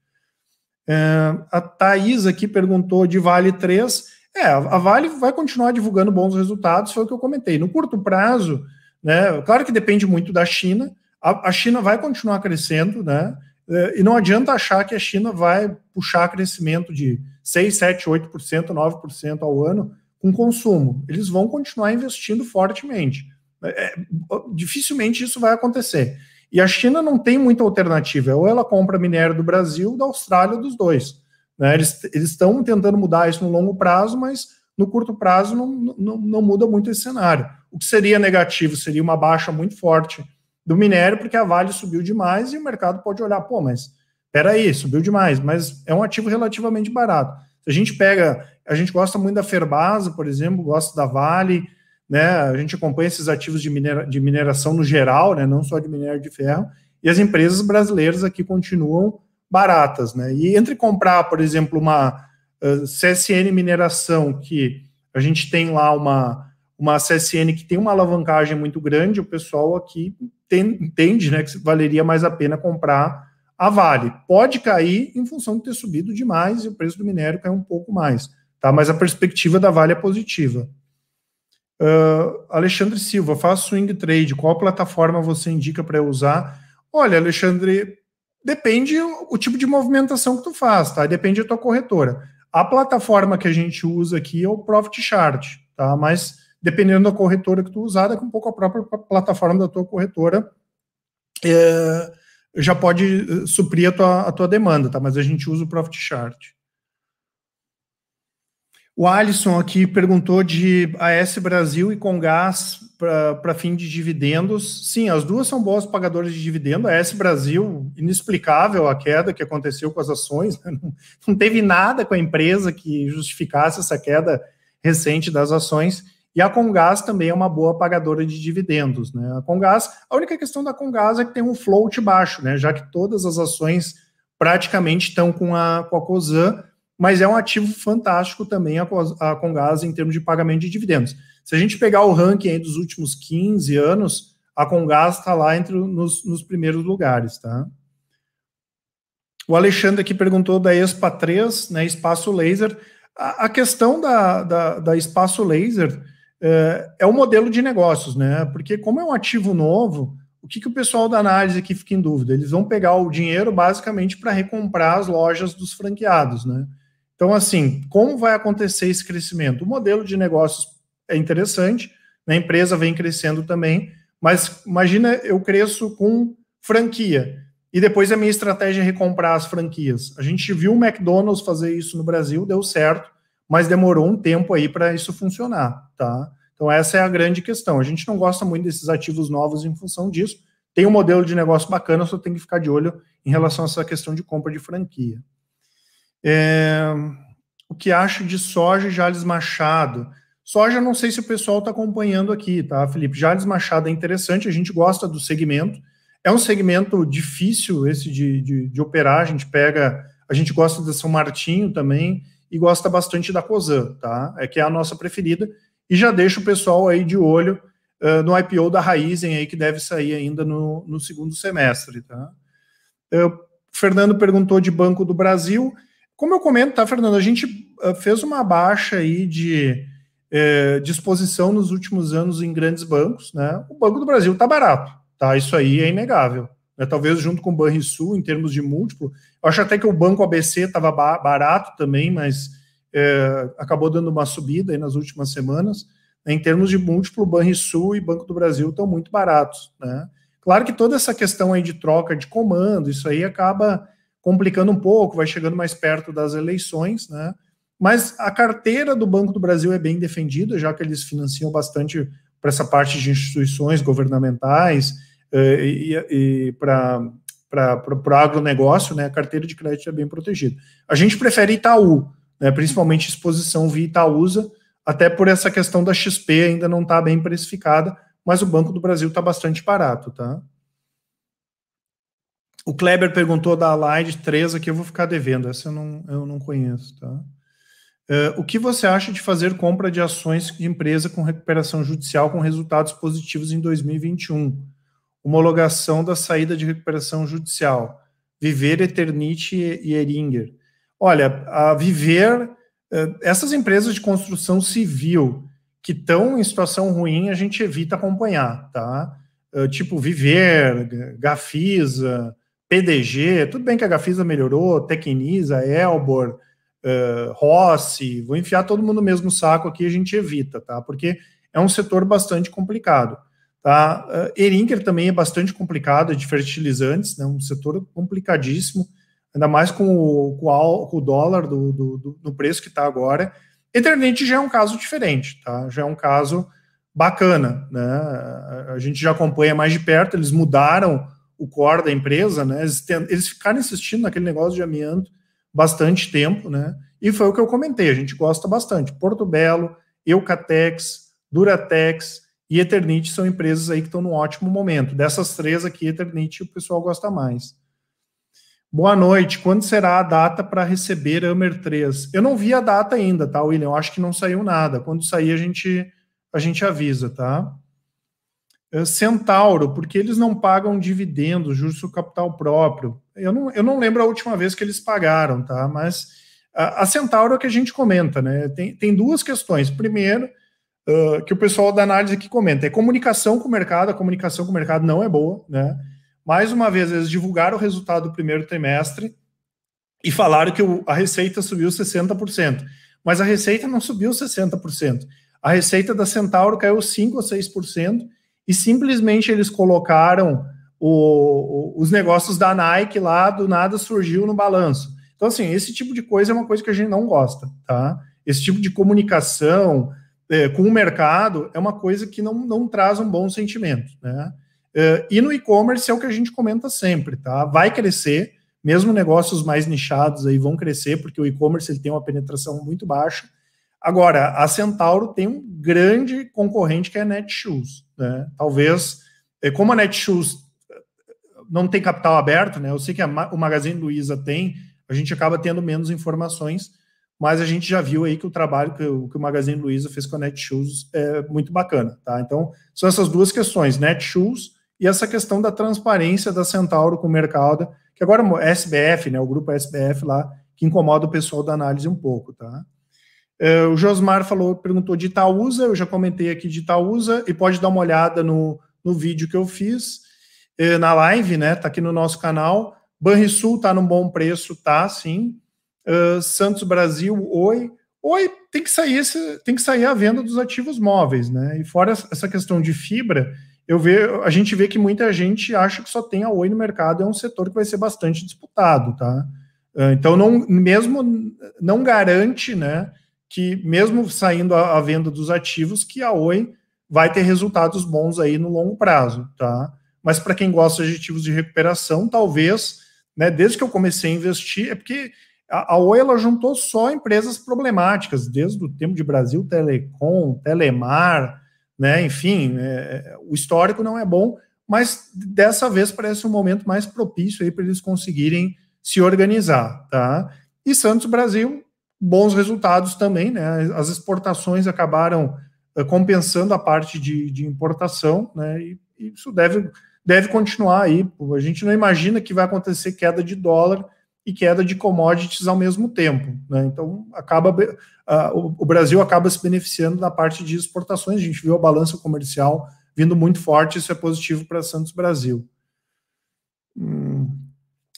Uh, a Thais aqui perguntou de Vale 3. É, a Vale vai continuar divulgando bons resultados, foi o que eu comentei. No curto prazo, né? Claro que depende muito da China. A, a China vai continuar crescendo, né? É, e não adianta achar que a China vai puxar crescimento de 6, 7, 8%, 9% ao ano com consumo. Eles vão continuar investindo fortemente. É, é dificilmente isso vai acontecer. E a China não tem muita alternativa. Ou ela compra minério do Brasil, da Austrália, dos dois. Né? Eles estão tentando mudar isso no longo prazo, mas no curto prazo não, não, não muda muito esse cenário. O que seria negativo seria uma baixa muito forte do minério, porque a Vale subiu demais e o mercado pode olhar, pô, mas peraí, subiu demais, mas é um ativo relativamente barato. Se a gente pega, a gente gosta muito da Ferbasa, por exemplo, gosta da Vale, né? A gente acompanha esses ativos de, minera, de mineração no geral, né? Não só de minério de ferro, e as empresas brasileiras aqui continuam baratas, né? E entre comprar, por exemplo, uma ah, CSN Mineração, que a gente tem lá uma, uma CSN que tem uma alavancagem muito grande, o pessoal aqui tem, entende né, que valeria mais a pena comprar a Vale. Pode cair em função de ter subido demais e o preço do minério caiu um pouco mais, tá? mas a perspectiva da Vale é positiva. Uh, Alexandre Silva, faço swing trade. Qual plataforma você indica para eu usar? Olha, Alexandre, depende o, o, tipo de movimentação que tu faz, tá? Depende da tua corretora. A plataforma que a gente usa aqui é o Profit Chart, tá? Mas dependendo da corretora que tu usar, daqui um pouco a própria plataforma da tua corretora é, já pode eh, suprir a tua, a tua demanda, tá? Mas a gente usa o Profit Chart. O Alisson aqui perguntou de AS Brasil e Congás para fim de dividendos. Sim, as duas são boas pagadoras de dividendo. A S Brasil, inexplicável a queda que aconteceu com as ações. Né? Não teve nada com a empresa que justificasse essa queda recente das ações. E a Congás também é uma boa pagadora de dividendos. Né? A Congás, a única questão da Congás é que tem um float baixo, né? já que todas as ações praticamente estão com a, com a COSAN, mas é um ativo fantástico também a, a Congás em termos de pagamento de dividendos. Se a gente pegar o ranking dos últimos 15 anos, a Congás está lá entre nos, nos, primeiros lugares, tá? O Alexandre aqui perguntou da Expa 3, né, espaço laser. A, a questão da, da, da, espaço laser é, é o modelo de negócios, né? Porque como é um ativo novo, o que, que o pessoal da análise aqui fica em dúvida? Eles vão pegar o dinheiro basicamente para recomprar as lojas dos franqueados, né? Então, assim, como vai acontecer esse crescimento? O modelo de negócios é interessante, né? a empresa vem crescendo também, mas imagina eu cresço com franquia e depois a minha estratégia é recomprar as franquias. A gente viu o McDonald's fazer isso no Brasil, deu certo, mas demorou um tempo aí para isso funcionar, tá? Então essa é a grande questão. A gente não gosta muito desses ativos novos em função disso. Tem um modelo de negócio bacana, só tem que ficar de olho em relação a essa questão de compra de franquia. É... O que acho de soja e Jales Machado? Soja, não sei se o pessoal está acompanhando aqui, tá, Felipe? Jales Machado é interessante, a gente gosta do segmento. É um segmento difícil esse de, de, de operar, a gente pega, a gente gosta da São Martinho também e gosta bastante da Cosan, tá? É que é a nossa preferida. E já deixa o pessoal aí de olho uh, no IPO da Raizen aí, que deve sair ainda no, no segundo semestre, tá? Fernando perguntou de Banco do Brasil. Como eu comento, tá, Fernando? A gente uh, fez uma baixa aí de é, disposição nos últimos anos em grandes bancos, né? O Banco do Brasil está barato, tá? Isso aí é inegável. Né? Talvez junto com o Banrisul, em termos de múltiplo, eu acho até que o Banco ABC estava barato também, mas é, acabou dando uma subida nas últimas semanas. Em termos de múltiplo, Banrisul e Banco do Brasil estão muito baratos, né? Claro que toda essa questão aí de troca de comando, isso aí acaba complicando um pouco, vai chegando mais perto das eleições, né? Mas a carteira do Banco do Brasil é bem defendida, já que eles financiam bastante para essa parte de instituições governamentais eh, e, e, e para o agronegócio, né, a carteira de crédito é bem protegida. A gente prefere Itaú, né, principalmente exposição via Itaúsa, até por essa questão da XP ainda não está bem precificada, mas o Banco do Brasil está bastante barato, tá? O Kleber perguntou da Light 3 aqui, eu vou ficar devendo, essa eu não, eu não conheço, tá? Uh, o que você acha de fazer compra de ações de empresa com recuperação judicial com resultados positivos em 2021? Homologação da saída de recuperação judicial. Viver, Eternit e Eringer. Olha, a Viver, uh, essas empresas de construção civil que estão em situação ruim, a gente evita acompanhar, tá? Uh, tipo Viver, Gafisa, PDG, tudo bem que a Gafisa melhorou, Tecnisa, Elbor, uh, eh, Rossi, vou enfiar todo mundo no mesmo saco aqui, a gente evita, tá? Porque é um setor bastante complicado. Tá? Uh, eh, Erinker também é bastante complicado, é de fertilizantes, né? um setor complicadíssimo, ainda mais com o, com com o dólar do, do, do, no preço que está agora. Eternit já é um caso diferente, tá? já é um caso bacana. Né? A gente já acompanha mais de perto, eles mudaram o core da empresa, né? eles, eles ficaram insistindo naquele negócio de amianto bastante tempo, né? E foi o que eu comentei, a gente gosta bastante. Porto Belo, Eucatex, Duratex e Eternit são empresas aí que estão no ótimo momento. Dessas três aqui, Eternit o pessoal gosta mais. Boa noite. Quando será a data para receber Hammer 3? Eu não vi a data ainda, tá, William? Eu acho que não saiu nada. Quando sair, a gente, a gente avisa, tá? Eh, Centauro, porque eles não pagam dividendos, juros capital próprio. Eu não, eu não lembro a última vez que eles pagaram, tá? Mas a, a Centauro é o que a gente comenta, né? Tem, tem duas questões. Primeiro, uh, que o pessoal da análise aqui comenta, é comunicação com o mercado, a comunicação com o mercado não é boa, né? Mais uma vez, eles divulgaram o resultado do primeiro trimestre e falaram que o, a receita subiu 60%. Mas a receita não subiu 60%. A receita da Centauro caiu 5 ou 6%, e simplesmente eles colocaram o, o, os negócios da Nike lá do nada surgiu no balanço. Então, assim, esse tipo de coisa é uma coisa que a gente não gosta, tá? Esse tipo de comunicação é, com o mercado é uma coisa que não, não traz um bom sentimento, né? É, e no e-commerce é o que a gente comenta sempre, tá? Vai crescer, mesmo negócios mais nichados aí vão crescer, porque o e-commerce ele tem uma penetração muito baixa. Agora, a Centauro tem um grande concorrente que é a Netshoes, né? Talvez, é, como a Netshoes não tem capital aberto, né? Eu sei que a, o Magazine Luiza tem, a gente acaba tendo menos informações, mas a gente já viu aí que o trabalho que, o, que o Magazine Luiza fez com a Netshoes é muito bacana, tá? Então, são essas duas questões, Netshoes e essa questão da transparência da Centauro com o mercado, que agora é, é SBF, né? O grupo é SBF lá, que incomoda o pessoal da análise um pouco, tá? É, o Josmar falou, perguntou de Itaúsa, eu já comentei aqui de Itaúsa, e pode dar uma olhada no, no vídeo que eu fiz. Eh, na live, né? Tá aqui no nosso canal. Banrisul tá num bom preço, tá, sim. Uh, Santos Brasil, oi. Oi, tem que sair esse, tem que sair a venda dos ativos móveis, né? E fora essa questão de fibra, eu vejo, a gente vê que muita gente acha que só tem a Oi no mercado, é um setor que vai ser bastante disputado, tá? Eh, então, não, mesmo não garante, né, que mesmo saindo a, a venda dos ativos, que a Oi vai ter resultados bons aí no longo prazo, tá? mas para quem gosta de ativos de recuperação, talvez, né, desde que eu comecei a investir, é porque a, Oi ela juntou só empresas problemáticas, desde o tempo de Brasil Telecom, Telemar, né, enfim, é, o histórico não é bom, mas dessa vez parece um momento mais propício aí para eles conseguirem se organizar, tá? E Santos Brasil, bons resultados também, né? As exportações acabaram eh, compensando a parte de, de importação, né? E isso deve deve continuar aí. A gente não imagina que vai acontecer queda de dólar e queda de commodities ao mesmo tempo. Né? Então, acaba uh, o, Brasil acaba se beneficiando na parte de exportações. A gente viu a balança comercial vindo muito forte, isso é positivo para Santos Brasil. Hum.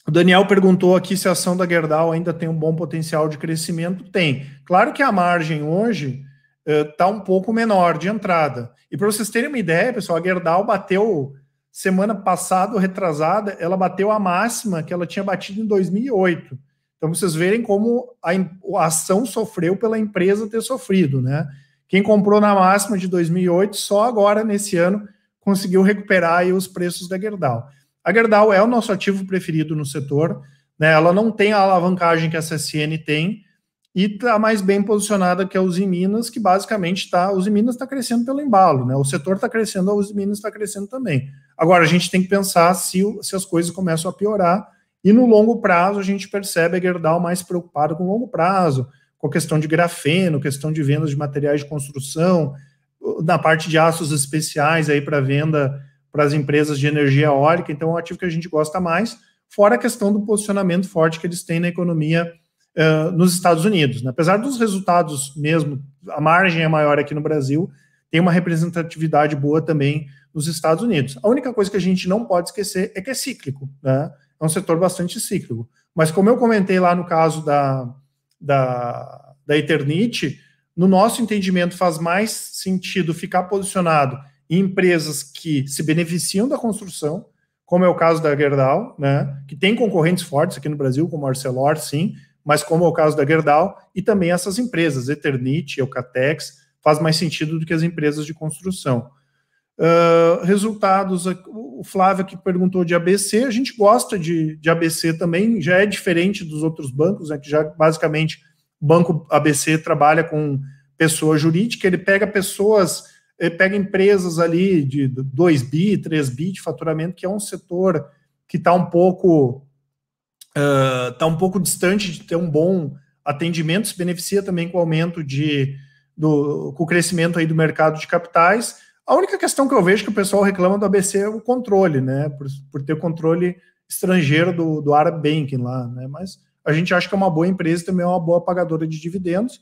O Daniel perguntou aqui se a ação da Gerdau ainda tem um bom potencial de crescimento. Tem. Claro que a margem hoje está eh, uh, um pouco menor de entrada. E para vocês terem uma ideia, pessoal, a Gerdau bateu semana passada, retrasada, ela bateu a máxima que ela tinha batido em 2008. Então, vocês verem como a, a ação sofreu pela empresa ter sofrido, né? Quem comprou na máxima de 2008, só agora, nesse ano, conseguiu recuperar os preços da Gerdau. A Gerdau é o nosso ativo preferido no setor, né? ela não tem a alavancagem que a CSN tem e está mais bem posicionada que a Uzi Minas, que basicamente está. A Uzi Minas está crescendo pelo embalo, né? o setor está crescendo, a Uzi Minas está crescendo também. Agora, a gente tem que pensar se, se as coisas começam a piorar, e no longo prazo a gente percebe a Gerdau mais preocupada com o longo prazo, com a questão de grafeno, questão de vendas de materiais de construção, na parte de aços especiais aí para venda para as empresas de energia eólica, então é um ativo que a gente gosta mais, fora a questão do posicionamento forte que eles têm na economia uh, nos Estados Unidos. Né? Apesar dos resultados mesmo, a margem é maior aqui no Brasil, tem uma representatividade boa também nos Estados Unidos. A única coisa que a gente não pode esquecer é que é cíclico, né? É um setor bastante cíclico. Mas como eu comentei lá no caso da, da, da Eternit, no nosso entendimento faz mais sentido ficar posicionado em empresas que se beneficiam da construção, como é o caso da Gerdau, né, que tem concorrentes fortes aqui no Brasil, como a Arcelor, sim, mas como é o caso da Gerdau, e também essas empresas, Eternit, Eucatex, faz mais sentido do que as empresas de construção. Ah, resultados, o Flávio que perguntou de ABC, a gente gosta de, de ABC também, já é diferente dos outros bancos, né, que já basicamente o banco ABC trabalha com pessoa jurídica, ele pega pessoas, ele pega empresas ali de 2 bi, 3 bi de faturamento, que é um setor que está um pouco uh, um pouco distante de ter um bom atendimento, se beneficia também com o aumento de do, com o crescimento aí do mercado de capitais, a única questão que eu vejo é que o pessoal reclama do ABC é o controle, né? Por, por ter controle estrangeiro do, do Arab Banking lá, né? Mas a gente acha que é uma boa empresa também é uma boa pagadora de dividendos.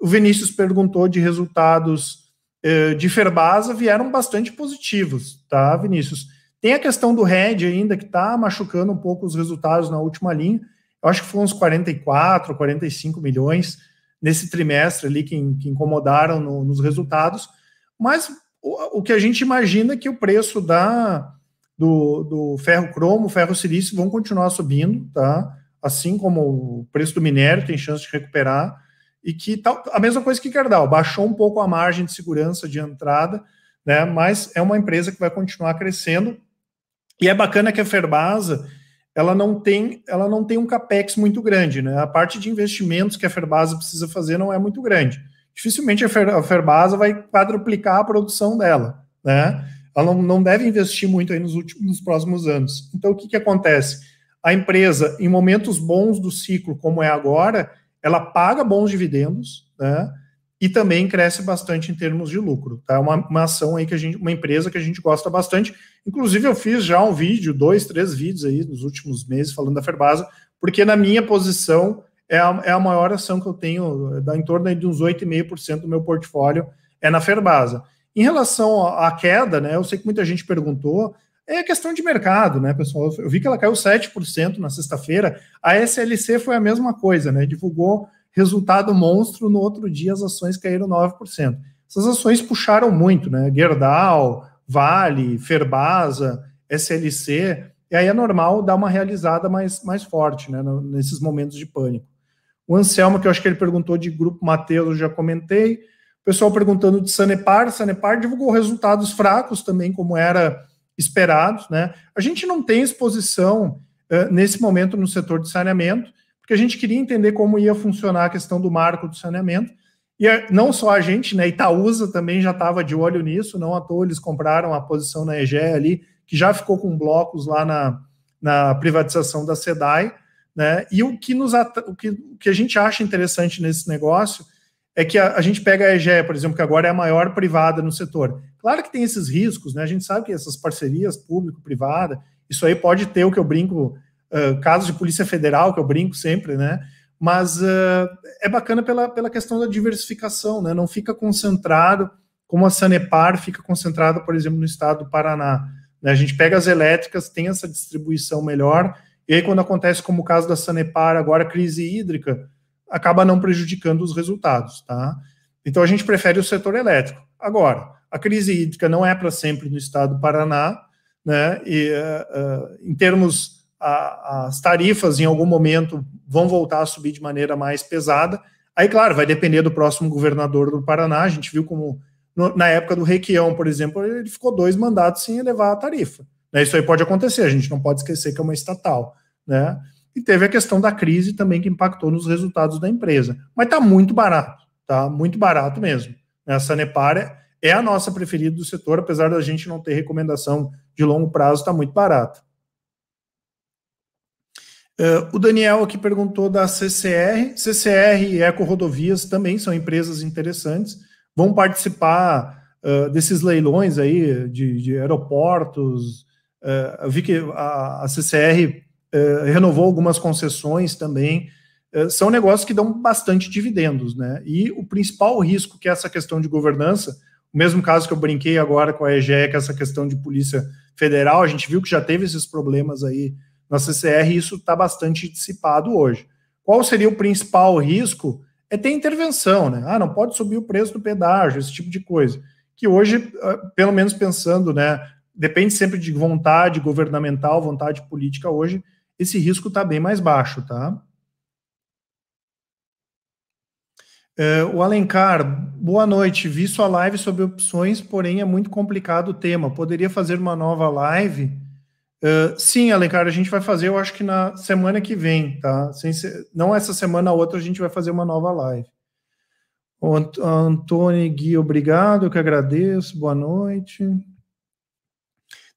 O Vinícius perguntou de resultados eh, de Ferbasa, vieram bastante positivos, tá, Vinícius? Tem a questão do Red ainda, que está machucando um pouco os resultados na última linha. Eu acho que foram uns 44, 45 milhões nesse trimestre ali que, que incomodaram no, nos resultados. Mas o, que a gente imagina que o preço da, do, do ferro cromo, ferro silício vão continuar subindo, tá? Assim como o preço do minério tem chance de recuperar. E que tal, a mesma coisa que Cardal, baixou um pouco a margem de segurança de entrada, né? Mas é uma empresa que vai continuar crescendo. E é bacana que a Ferbasa ela não tem, ela não tem um capex muito grande, né? A parte de investimentos que a Ferbasa precisa fazer não é muito grande dificilmente a Ferbasa vai quadruplicar a produção dela, né? Ela não, não deve investir muito aí nos, últimos, nos próximos anos. Então, o que, que acontece? A empresa, em momentos bons do ciclo, como é agora, ela paga bons dividendos, né? E também cresce bastante em termos de lucro, tá? Uma, uma ação aí que a gente, uma empresa que a gente gosta bastante. Inclusive, eu fiz já um vídeo, dois, três vídeos aí nos últimos meses falando da Ferbasa, porque na minha posição é a, é a maior ação que eu tenho, dá em torno de uns 8,5% do meu portfólio é na Ferbasa. Em relação à queda, né, eu sei que muita gente perguntou, é questão de mercado, né, pessoal? Eu vi que ela caiu 7% na sexta-feira. A SLC foi a mesma coisa, né? Divulgou resultado monstro, no outro dia as ações caíram 9%. Essas ações puxaram muito, né? Gerdau, Vale, Ferbasa, SLC, e aí é normal dar uma realizada mais, mais forte né, nesses momentos de pânico. O Anselmo, que eu acho que ele perguntou de Grupo Mateus, eu já comentei. O pessoal perguntando de Sanepar. Sanepar divulgou resultados fracos também, como era esperado. Né? A gente não tem exposição uh, nesse momento no setor de saneamento, porque a gente queria entender como ia funcionar a questão do marco do saneamento. E a, não só a gente, né? Itaúsa também já estava de olho nisso, não à toa eles compraram a posição na EGE ali, que já ficou com blocos lá na, na privatização da SEDAI. Né? E o que, nos o que, o que a gente acha interessante nesse negócio é que a, a, gente pega a EGE, por exemplo, que agora é a maior privada no setor. Claro que tem esses riscos, né? A gente sabe que essas parcerias público-privada, isso aí pode ter o que eu brinco, uh, casos de Polícia Federal, que eu brinco sempre, né? Mas uh, é bacana pela, pela questão da diversificação, né? Não fica concentrado, como a Sanepar fica concentrada, por exemplo, no estado do Paraná. Né? A gente pega as elétricas, tem essa distribuição melhor, e aí, quando acontece, como o caso da Sanepar, agora crise hídrica, acaba não prejudicando os resultados, tá? Então a gente prefere o setor elétrico. Agora, a crise hídrica não é para sempre no estado do Paraná, né? E uh, uh, em termos a, as tarifas em algum momento vão voltar a subir de maneira mais pesada. Aí, claro, vai depender do próximo governador do Paraná. A gente viu como no, na época do Requião, por exemplo, ele ficou dois mandatos sem elevar a tarifa. Né, isso aí pode acontecer, a gente não pode esquecer que é uma estatal. Né? E teve a questão da crise também que impactou nos resultados da empresa. Mas está muito barato, tá muito barato mesmo. Né, a Sanepar é, é a nossa preferida do setor, apesar da gente não ter recomendação de longo prazo, está muito barato. Uh, o Daniel aqui perguntou da CCR. CCR e Eco Rodovias também são empresas interessantes, vão participar uh, desses leilões aí de, de aeroportos, eh, eu vi que a, CCR eh, renovou algumas concessões também. Eh, são negócios que dão bastante dividendos, né? E o principal risco que é essa questão de governança, o mesmo caso que eu brinquei agora com a EGE, que é essa questão de polícia federal, a gente viu que já teve esses problemas aí na CCR e isso está bastante dissipado hoje. Qual seria o principal risco? É ter intervenção, né? Ah, não pode subir o preço do pedágio, esse tipo de coisa. Que hoje, ah, pelo menos pensando, né, depende sempre de vontade governamental, vontade política hoje, esse risco está bem mais baixo, tá? Uh, o Alencar, boa noite. Vi sua live sobre opções, porém é muito complicado o tema. Poderia fazer uma nova live? Uh, sim, Alencar, a gente vai fazer, eu acho que na semana que vem, tá? Sem ser, não essa semana, a outra, a gente vai fazer uma nova live. Antônio Gui, obrigado, eu que agradeço. Boa noite.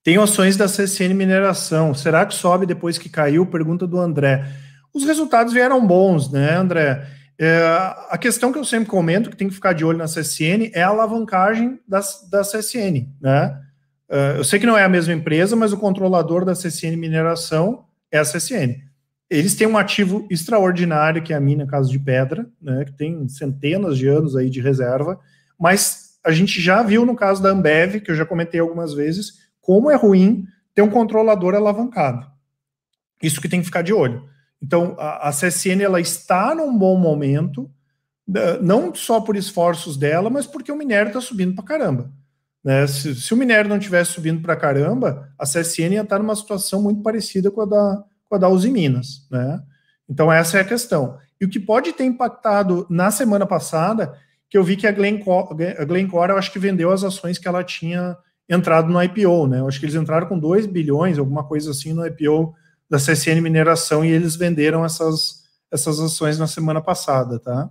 Tem ações da CCN Mineração. Será que sobe depois que caiu? Pergunta do André. Os resultados vieram bons, né, André? É, a questão que eu sempre comento, que tem que ficar de olho na CSN, é a alavancagem da, da CSN, né? É, eu sei que não é a mesma empresa, mas o controlador da CSN Mineração é a CSN. Eles têm um ativo extraordinário, que é a mina Casa de Pedra, né, que tem centenas de anos aí de reserva, mas a gente já viu no caso da Ambev, que eu já comentei algumas vezes, como é ruim ter um controlador alavancado. Isso que tem que ficar de olho. Então, a, a CSN ela está num bom momento, né, não só por esforços dela, mas porque o minério está subindo para caramba. Né? Se, se, o minério não estivesse subindo para caramba, a CSN ia estar numa situação muito parecida com a da, com a da Uzi Minas. Né? Então, essa é a questão. E o que pode ter impactado na semana passada, que eu vi que a Glencore, a Glencore eu acho que vendeu as ações que ela tinha entrado no IPO, né? Eu acho que eles entraram com 2 bilhões, alguma coisa assim, no IPO da CSN Mineração e eles venderam essas, essas ações na semana passada, tá?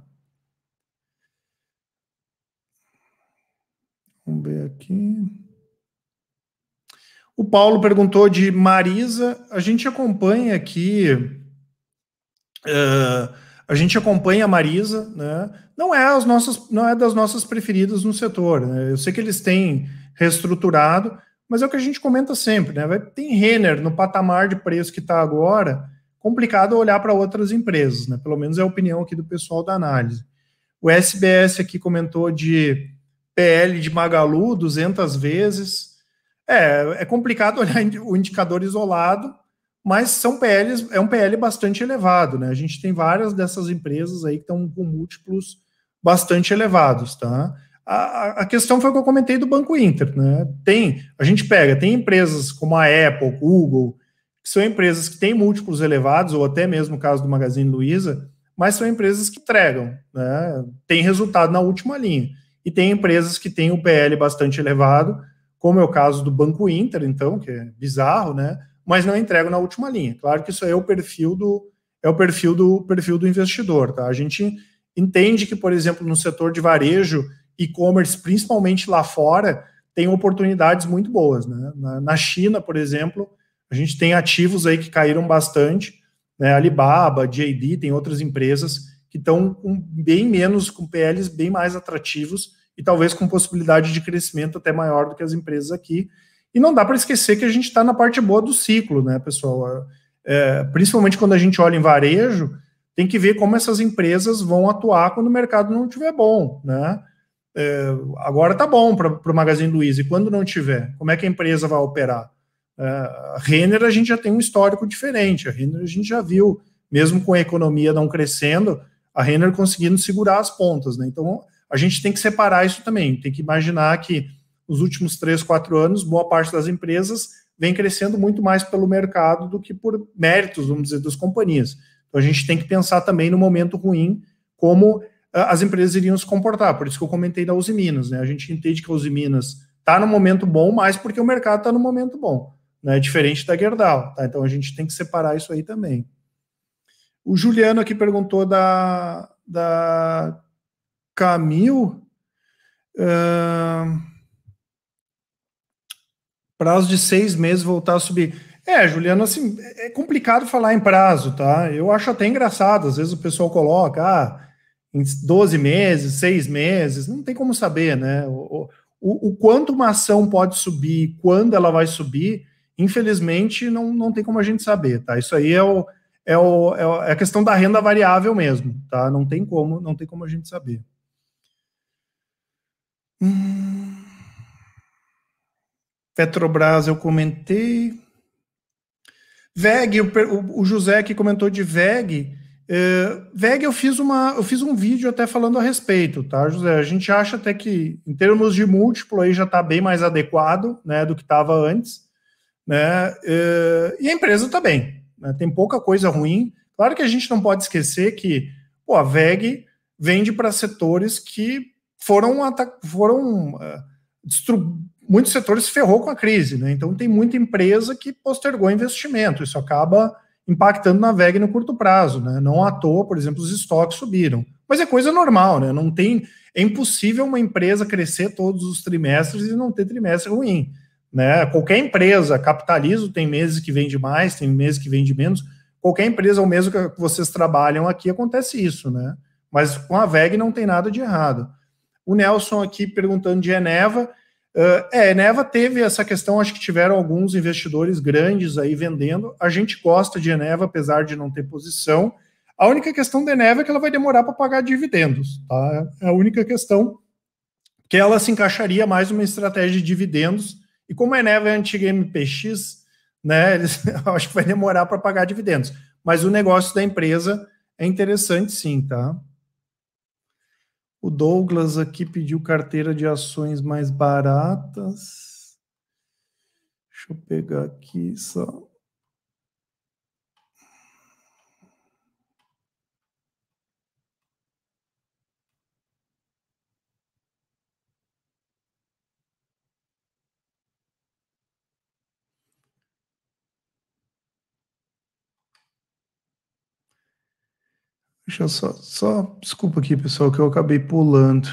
Vamos ver aqui. O Paulo perguntou de Marisa. A gente acompanha aqui. Uh, a gente acompanha a Marisa, né? Não é as nossas, não é das nossas preferidas no setor. Né? Eu sei que eles têm, reestruturado, mas é o que a gente comenta sempre, né? tem Renner no patamar de preço que está agora, complicado olhar para outras empresas, né? Pelo menos é a opinião aqui do pessoal da análise. O SBS aqui comentou de PL de Magalu 200 vezes. É, é complicado olhar o indicador isolado, mas são PLs, é um PL bastante elevado, né? A gente tem várias dessas empresas aí que estão com múltiplos bastante elevados, tá? A, a questão foi o que eu comentei do Banco Inter, né? Tem, a gente pega, tem empresas como a Apple, Google, que são empresas que têm múltiplos elevados, ou até mesmo o caso do Magazine Luiza, mas são empresas que entregam, né? Tem resultado na última linha. E tem empresas que têm o PL bastante elevado, como é o caso do Banco Inter, então, que é bizarro, né? Mas não entregam na última linha. Claro que isso é o perfil do é o perfil do perfil do investidor, tá? A gente entende que, por exemplo, no setor de varejo, e-commerce, principalmente lá fora, tem oportunidades muito boas. Né? Na, na, China, por exemplo, a gente tem ativos aí que caíram bastante, né? Alibaba, JD, tem outras empresas que estão com bem menos, com PLs bem mais atrativos e talvez com possibilidade de crescimento até maior do que as empresas aqui. E não dá para esquecer que a gente está na parte boa do ciclo, né, pessoal? É, principalmente quando a gente olha em varejo, tem que ver como essas empresas vão atuar quando o mercado não estiver bom, né? é, agora está bom para o Magazine Luiza, e quando não tiver, como é que a empresa vai operar? É, a Renner a gente já tem um histórico diferente, a Renner a gente já viu, mesmo com a economia não crescendo, a Renner conseguindo segurar as pontas, né? Então a gente tem que separar isso também, tem que imaginar que nos últimos três, quatro anos, boa parte das empresas vem crescendo muito mais pelo mercado do que por méritos, vamos dizer, das companhias. Então a gente tem que pensar também no momento ruim como as empresas iriam se comportar. Por isso que eu comentei da Usiminas, né? A gente entende que a Minas está no momento bom, mas porque o mercado está no momento bom, né? Diferente da Gerdau, tá? Então a gente tem que separar isso aí também. O Juliano aqui perguntou da, da Camil. Uh, prazo de seis meses voltar a subir. É, Juliano, assim, é complicado falar em prazo, tá? Eu acho até engraçado, às vezes o pessoal coloca, ah, em 12 meses, 6 meses, não tem como saber, né? O, o, o, quanto uma ação pode subir, quando ela vai subir, infelizmente não, não tem como a gente saber, tá? Isso aí é, o, é, o, é, é a questão da renda variável mesmo, tá? Não tem como, não tem como a gente saber. Hum... Petrobras eu comentei. VEG, o, o José que comentou de VEG, é, VEG, eu fiz, uma, eu fiz um vídeo até falando a respeito, tá, José? A gente acha até que, em termos de múltiplo, aí já está bem mais adequado né, do que estava antes, né? É, e a empresa está bem, né, tem pouca coisa ruim. Claro que a gente não pode esquecer que pô, a VEG vende para setores que foram, foram uh, muitos setores ferrou com a crise, né? Então tem muita empresa que postergou investimento, isso acaba impactando na VEG no curto prazo. Né? Não à toa, por exemplo, os estoques subiram. Mas é coisa normal, né? Não tem. É impossível uma empresa crescer todos os trimestres e não ter trimestre ruim. Né? Qualquer empresa, capitalismo, tem meses que vende mais, tem meses que vende menos. Qualquer empresa, o mesmo que vocês trabalham aqui, acontece isso, né? Mas com a VEG não tem nada de errado. O Nelson aqui perguntando de Eneva, Uh, é, a Eneva teve essa questão, acho que tiveram alguns investidores grandes aí vendendo. A gente gosta de Eneva, apesar de não ter posição. A única questão da Eneva é que ela vai demorar para pagar dividendos, tá? É a única questão que ela se encaixaria mais numa estratégia de dividendos. E como a Eneva é a antiga MPX, né, eles, acho que vai demorar para pagar dividendos. Mas o negócio da empresa é interessante sim, tá? O Douglas aqui pediu carteira de ações mais baratas. Deixa eu pegar aqui só. Deixa eu só, só. Desculpa aqui, pessoal, que eu acabei pulando.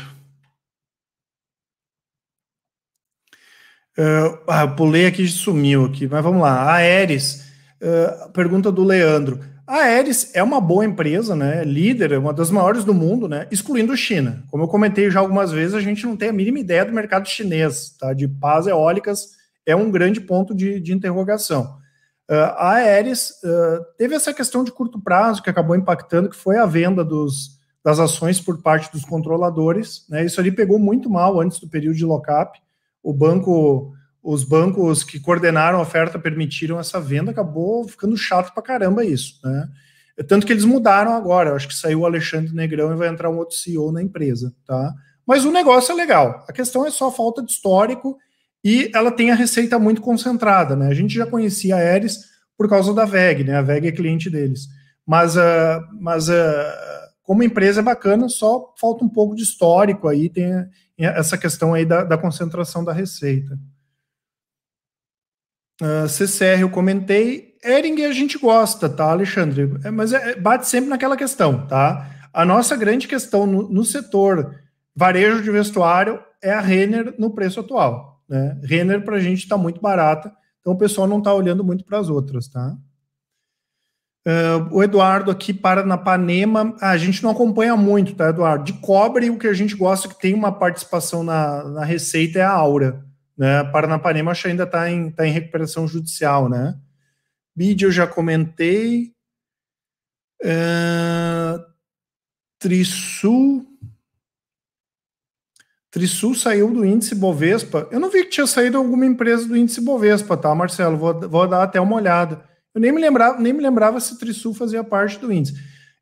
Uh, ah, pulei aqui sumiu aqui, mas vamos lá. A Aeres, uh, é, pergunta do Leandro. A Aeres é uma boa empresa, né? É líder, é uma das maiores do mundo, né? Excluindo China. Como eu comentei já algumas vezes, a gente não tem a mínima ideia do mercado chinês, tá? De pás eólicas é um grande ponto de, de interrogação. Uh, a Aeres uh, ah, teve essa questão de curto prazo que acabou impactando, que foi a venda dos, das ações por parte dos controladores. Né? Isso ali pegou muito mal antes do período de lock-up. O banco, os bancos que coordenaram a oferta permitiram essa venda, acabou ficando chato para caramba isso. Né? É tanto que eles mudaram agora. Eu acho que saiu o Alexandre Negrão e vai entrar um outro CEO na empresa. Tá? Mas o negócio é legal. A questão é só falta de histórico e ela tem a receita muito concentrada, né? A gente já conhecia a Ares por causa da VEG, né? A VEG é cliente deles. Mas, uh, mas uh, como empresa é bacana, só falta um pouco de histórico aí, tem essa questão aí da, da concentração da receita. Uh, ah, CCR eu comentei, Ering a gente gosta, tá, Alexandre? É, mas é, é, bate sempre naquela questão, tá? A nossa grande questão no, no setor varejo de vestuário é a Renner no preço atual. Né? Renner para a gente está muito barata, então o pessoal não está olhando muito para as outras, tá? Uh, o Eduardo aqui para na Panema. Ah, a gente não acompanha muito, tá, Eduardo? De cobre, o que a gente gosta que tem uma participação na, na receita é a Aura. Né? A Paranapanema acho que ainda está em, tá em recuperação judicial, né? BID eu já comentei. Uh, Trisul. Trisul saiu do índice Bovespa. Eu não vi que tinha saído alguma empresa do índice Bovespa, tá, Marcelo? Vou, vou dar até uma olhada. Eu nem me lembrava, nem me lembrava se Trisul fazia parte do índice.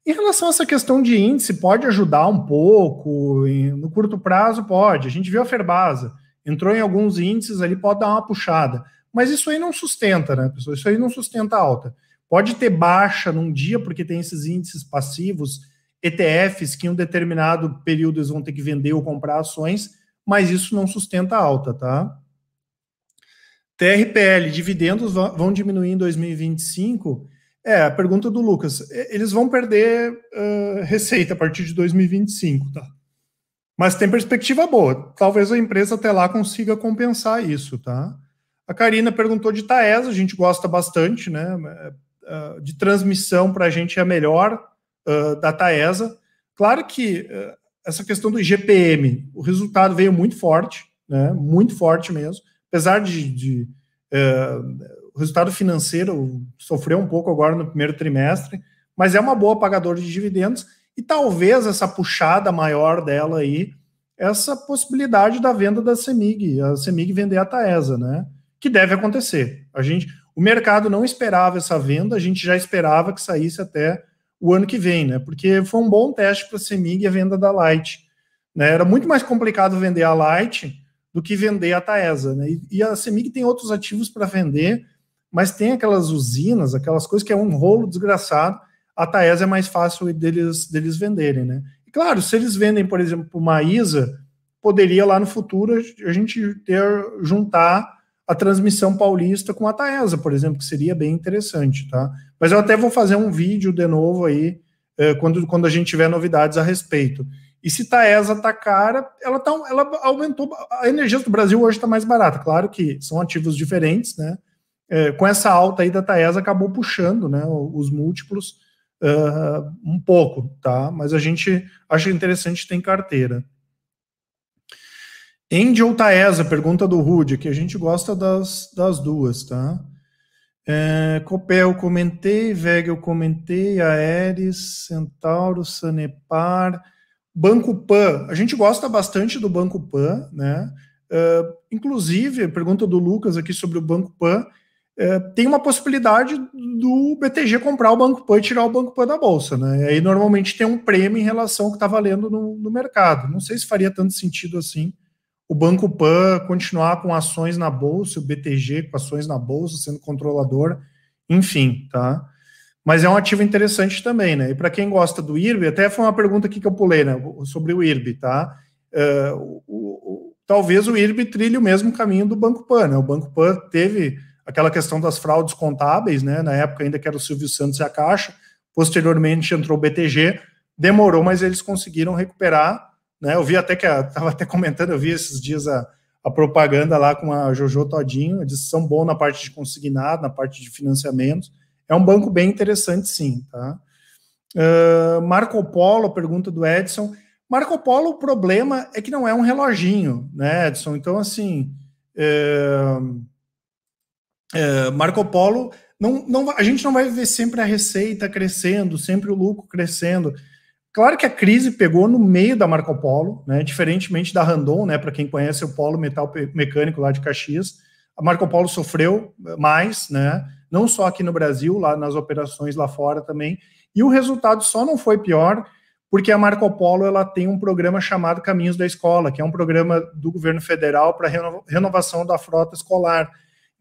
Em relação a essa questão de índice, pode ajudar um pouco, no curto prazo pode. A gente viu a Ferbasa, entrou em alguns índices ali, pode dar uma puxada. Mas isso aí não sustenta, né, pessoal? Isso aí não sustenta alta. Pode ter baixa num dia, porque tem esses índices passivos ETFs que em um determinado período eles vão ter que vender ou comprar ações, mas isso não sustenta a alta, tá? TRPL, dividendos vão diminuir em 2025? É, a pergunta do Lucas. Eles vão perder uh, receita a partir de 2025, tá? Mas tem perspectiva boa. Talvez a empresa até lá consiga compensar isso, tá? A Karina perguntou de Taesa, a gente gosta bastante, né? É, de transmissão para a gente é melhor da Taesa. Claro que uh, essa questão do IGPM, o resultado veio muito forte, né, muito forte mesmo, apesar de, de uh, o resultado financeiro sofreu um pouco agora no primeiro trimestre, mas é uma boa pagadora de dividendos e talvez essa puxada maior dela aí, essa possibilidade da venda da Semig, a Semig vender a Taesa, né? Que deve acontecer. A gente, o mercado não esperava essa venda, a gente já esperava que saísse até o ano que vem, né? Porque foi um bom teste para a Semig a venda da Light. Né? Era muito mais complicado vender a Light do que vender a Taesa, né? E, e a Semig tem outros ativos para vender, mas tem aquelas usinas, aquelas coisas que é um rolo desgraçado. A Taesa é mais fácil deles, deles venderem, né? E claro, se eles vendem, por exemplo, uma ISA, poderia lá no futuro a gente ter juntar a transmissão paulista com a Taesa, por exemplo, que seria bem interessante, tá? Mas eu até vou fazer um vídeo de novo aí, eh, quando, quando a gente tiver novidades a respeito. E se Taesa tá cara, ela, tá, ela aumentou. A energia do Brasil hoje está mais barata. Claro que são ativos diferentes, né? É, com essa alta aí da Taesa acabou puxando né, os múltiplos uh, um pouco, tá? Mas a gente acha interessante ter carteira. Angel Taesa, pergunta do Rude, que a gente gosta das, das duas, tá? É, Copel, comentei, Veg, eu comentei, Aeres, Centauro, Sanepar, Banco Pan. A gente gosta bastante do Banco Pan, né? É, inclusive, pergunta do Lucas aqui sobre o Banco Pan. É, tem uma possibilidade do BTG comprar o Banco Pan e tirar o Banco Pan da bolsa, né? E aí normalmente tem um prêmio em relação ao que está valendo no, no mercado. Não sei se faria tanto sentido assim o Banco Pan continuar com ações na bolsa, o BTG com ações na bolsa, sendo controlador, enfim, tá? Mas é um ativo interessante também, né? E para quem gosta do IRB, até foi uma pergunta aqui que eu pulei, né? Sobre o IRB, tá? Uh, o, o, talvez o IRB trilhe o mesmo caminho do Banco Pan, né? O Banco Pan teve aquela questão das fraudes contábeis, né? Na época ainda que era o Silvio Santos e a Caixa, posteriormente entrou o BTG, demorou, mas eles conseguiram recuperar né? Eu vi até que, estava até comentando, eu vi esses dias a, a propaganda lá com a Jojo Todinho, eles são bons na parte de consignado, na parte de financiamento. É um banco bem interessante, sim. Tá? Uh, Marco Polo, pergunta do Edson. Marco Polo, o problema é que não é um reloginho, né, Edson? Então, assim, é, é, Marco Polo, não, não, a gente não vai ver sempre a receita crescendo, sempre o lucro crescendo Claro que a crise pegou no meio da Marco Polo, né? Diferentemente da Randon, né? Para quem conhece o polo metal mecânico lá de Caxias, a Marco Polo sofreu eh, mais, né? Não só aqui no Brasil, lá nas operações lá fora também. E o resultado só não foi pior porque a Marco Polo ela tem um programa chamado Caminhos da Escola, que é um programa do governo federal para renovação da frota escolar.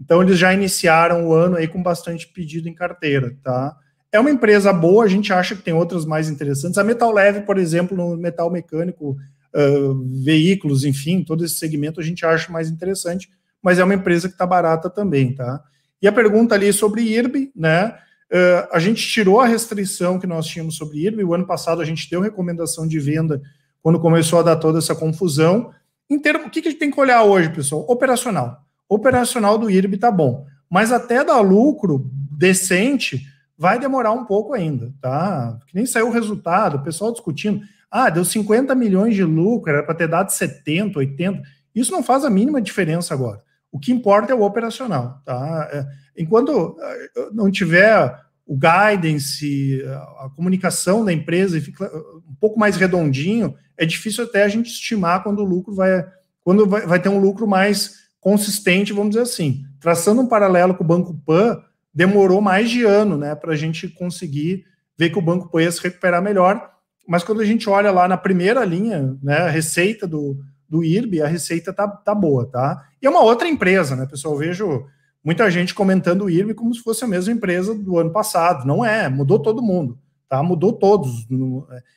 Então eles já iniciaram o ano aí com bastante pedido em carteira, tá? é uma empresa boa, a gente acha que tem outras mais interessantes. A Metal Leve, por exemplo, no metal mecânico, uh, veículos, enfim, todo esse segmento a gente acha mais interessante, mas é uma empresa que está barata também, tá? E a pergunta ali sobre IRB, né? Uh, a gente tirou a restrição que nós tínhamos sobre IRB, o ano passado a gente deu recomendação de venda quando começou a dar toda essa confusão. Em termos, o que, que a gente tem que olhar hoje, pessoal? Operacional. Operacional do IRB está bom, mas até dar lucro decente, vai demorar um pouco ainda, tá? Que nem saiu o resultado, o pessoal discutindo. Ah, deu 50 milhões de lucro, era para ter dado 70, 80. Isso não faz a mínima diferença agora. O que importa é o operacional, tá? É, enquanto eh, não tiver o guidance, a comunicação da empresa e fica eh, um pouco mais redondinho, é difícil até a gente estimar quando o lucro vai, quando vai ter um lucro mais consistente, vamos dizer assim. Traçando um paralelo com o Banco Pan, demorou mais de ano né, para a gente conseguir ver que o banco podia se recuperar melhor. Mas quando a gente olha lá na primeira linha, né, a receita do, do IRB, a receita tá, tá boa, tá? E é uma outra empresa, né, pessoal? Eu vejo muita gente comentando o IRB como se fosse a mesma empresa do ano passado. Não é, mudou todo mundo, tá? Mudou todos.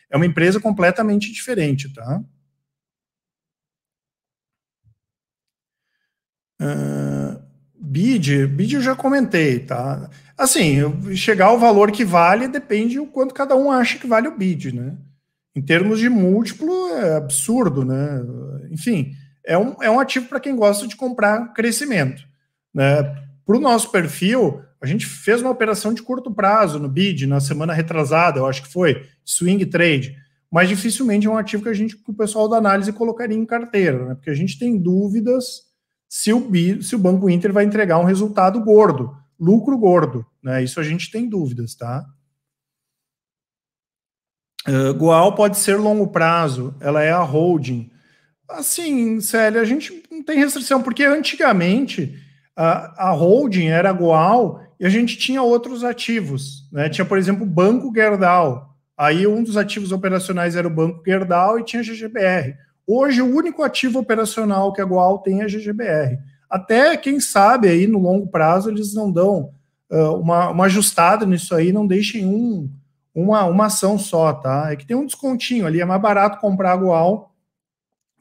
É uma empresa completamente diferente, tá? Uh bid, bid eu já comentei, tá? Assim, chegar ao valor que vale depende do quanto cada um acha que vale o bid, né? Em termos de múltiplo, é absurdo, né? Enfim, é um, é um ativo para quem gosta de comprar crescimento, né? Para o nosso perfil, a gente fez uma operação de curto prazo no bid na semana retrasada, eu acho que foi swing trade, mas dificilmente é um ativo que a gente, que o pessoal da análise colocaria em carteira, né? Porque a gente tem dúvidas se o, se o Banco Inter vai entregar um resultado gordo, lucro gordo. Né? Isso a gente tem dúvidas, tá? Uh, Goal pode ser longo prazo, ela é a holding. Assim, sério, a gente não tem restrição, porque antigamente a, a holding era Goal e a gente tinha outros ativos. Né? Tinha, por exemplo, o Banco Gerdau. Aí um dos ativos operacionais era o Banco Gerdau e tinha a GGBR. Hoje, o único ativo operacional que a Goal tem é a GGBR. Até, quem sabe, aí no longo prazo, eles não dão uh, uma, uma, ajustada nisso aí, não deixem um, uma, uma ação só, tá? É que tem um descontinho ali, é mais barato comprar a Goal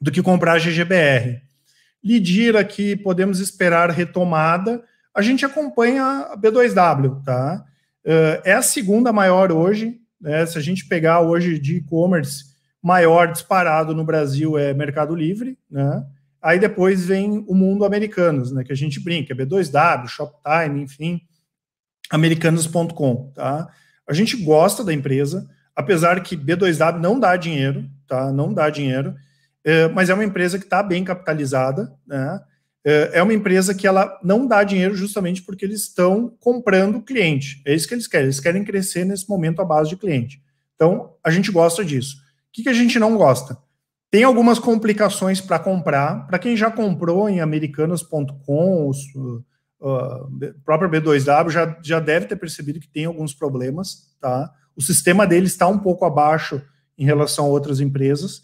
do que comprar a GGBR. Lidira que podemos esperar retomada. A gente acompanha a B2W, tá? Uh, é a segunda maior hoje, né? Se a gente pegar hoje de e-commerce maior disparado no Brasil é Mercado Livre, né? Aí depois vem o mundo americanos, né? Que a gente brinca, é B2W, Shoptime, enfim, americanos.com, tá? A gente gosta da empresa, apesar que B2W não dá dinheiro, tá? Não dá dinheiro, é, mas é uma empresa que está bem capitalizada, né? É, é uma empresa que ela não dá dinheiro justamente porque eles estão comprando cliente. É isso que eles querem. Eles querem crescer nesse momento à base de cliente. Então, a gente gosta disso que, que a gente não gosta? Tem algumas complicações para comprar. Para quem já comprou em americanas.com, uh, ah, própria B2W, já, já deve ter percebido que tem alguns problemas. Tá? O sistema deles está um pouco abaixo em relação a outras empresas.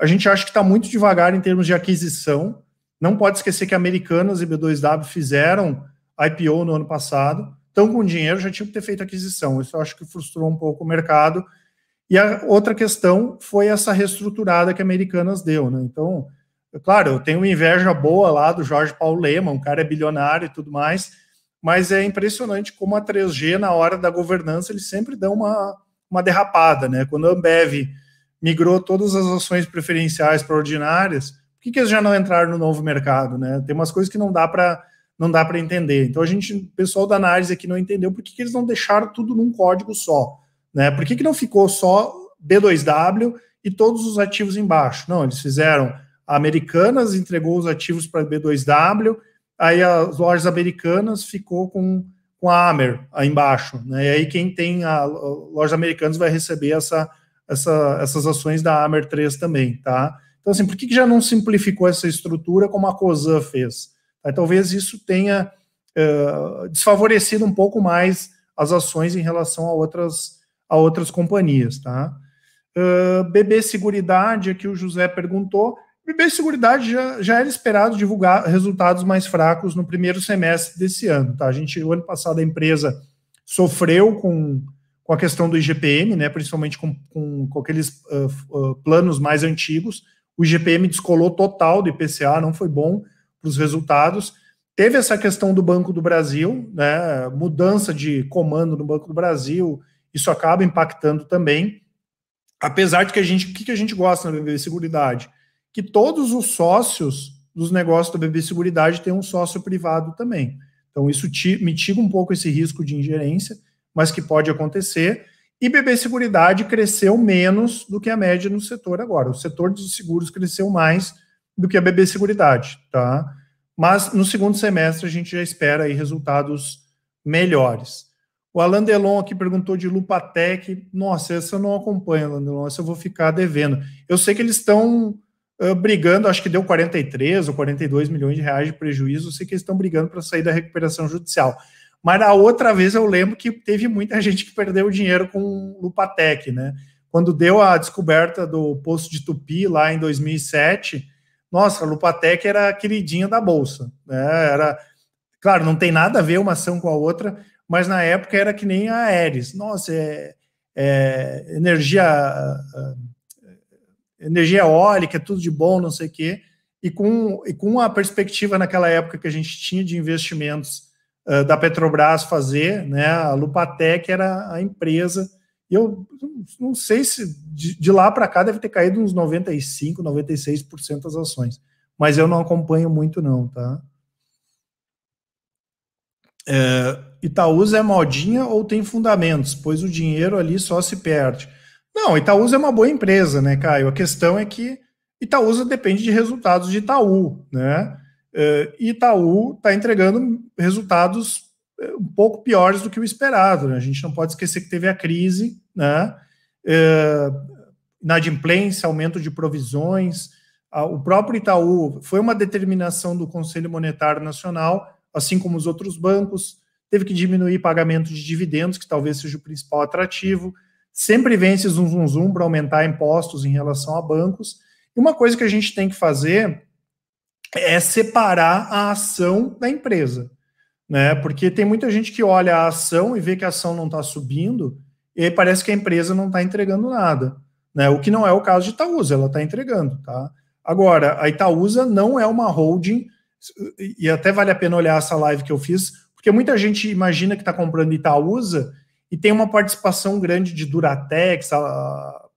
A gente acha que está muito devagar em termos de aquisição. Não pode esquecer que Americanas e B2W fizeram IPO no ano passado, estão com dinheiro, já tinham que ter feito aquisição. Isso eu acho que frustrou um pouco o mercado e a outra questão foi essa reestruturada que a Americanas deu, né? Então, claro, eu tenho inveja boa lá do Jorge Paulo Lema, um cara é bilionário e tudo mais, mas é impressionante como a 3G, na hora da governança, eles sempre dão uma, uma derrapada, né? Quando a Ambev migrou todas as ações preferenciais para ordinárias, por que, que eles já não entraram no novo mercado, né? Tem umas coisas que não dá para não dá para entender. Então a gente, o pessoal da análise aqui não entendeu por que, que eles não deixaram tudo num código só. Né? Por que, que não ficou só B2W e todos os ativos embaixo? Não, eles fizeram a Americanas, entregou os ativos para B2W, aí as lojas americanas ficou com, com a Amer aí embaixo. Né? E aí quem tem a, a loja americanas vai receber essa, essa, essas ações da Amer 3 também, tá? Então, assim, por que, que já não simplificou essa estrutura como a COSAN fez? Aí, talvez isso tenha uh, desfavorecido um pouco mais as ações em relação a outras a outras companhias, tá? Uh, ah, BB Seguridade, aqui o José perguntou. BB Seguridade já, já era esperado divulgar resultados mais fracos no primeiro semestre desse ano, tá? A gente, o ano passado, a empresa sofreu com, com a questão do IGPM, né? Principalmente com, com, com aqueles uh, uh, planos mais antigos. O IGPM descolou total do IPCA, não foi bom para os resultados. Teve essa questão do Banco do Brasil, né? Mudança de comando no Banco do Brasil, isso acaba impactando também, apesar de que a gente, o que, a gente gosta na BB Seguridade? Que todos os sócios dos negócios da BB Seguridade têm um sócio privado também. Então, isso mitiga um pouco esse risco de ingerência, mas que pode acontecer. E BB Seguridade cresceu menos do que a média no setor agora. O setor de seguros cresceu mais do que a BB Seguridade, tá? Mas no segundo semestre a gente já espera aí resultados melhores. O Alan Delon aqui perguntou de Lupatec. Nossa, essa eu não acompanho, Alan Delon. Essa eu vou ficar devendo. Eu sei que eles estão uh, brigando, acho que deu 43 ou 42 milhões de reais de prejuízo. Eu sei que eles estão brigando para sair da recuperação judicial. Mas a outra vez eu lembro que teve muita gente que perdeu dinheiro com Lupatec, né? Quando deu a descoberta do poço de Tupi lá em 2007, nossa, a Lupatec era a queridinha da bolsa, né? Era, claro, não tem nada a ver uma ação com a outra, mas na época era que nem a Ares. Nossa, é, é energia, é, energia eólica, é tudo de bom, não sei o quê. E com, e com a perspectiva naquela época que a gente tinha de investimentos uh, da Petrobras fazer, né, a Lupatec era a empresa. E eu não sei se de, de lá para cá deve ter caído uns 95%, 96% das ações. Mas eu não acompanho muito, não, tá? É, Itaúsa é modinha ou tem fundamentos? Pois o dinheiro ali só se perde. Não, Itaúsa é uma boa empresa, né, Caio? A questão é que Itaúsa depende de resultados de Itaú, né? É, e Itaú está entregando resultados é, um pouco piores do que o esperado. Né? A gente não pode esquecer que teve a crise, né? É, inadimplência, aumento de provisões. O próprio Itaú foi uma determinação do Conselho Monetário Nacional, assim como os outros bancos teve que diminuir pagamento de dividendos, que talvez seja o principal atrativo, sempre vem esse zoom, zum zoom para aumentar impostos em relação a bancos. E uma coisa que a gente tem que fazer é separar a ação da empresa, né? Porque tem muita gente que olha a ação e vê que a ação não está subindo e parece que a empresa não está entregando nada, né? O que não é o caso de Itaúsa, ela está entregando, tá? Agora, a Itaúsa não é uma holding, e até vale a pena olhar essa live que eu fiz porque muita gente imagina que está comprando Itaúsa e tem uma participação grande de Duratex,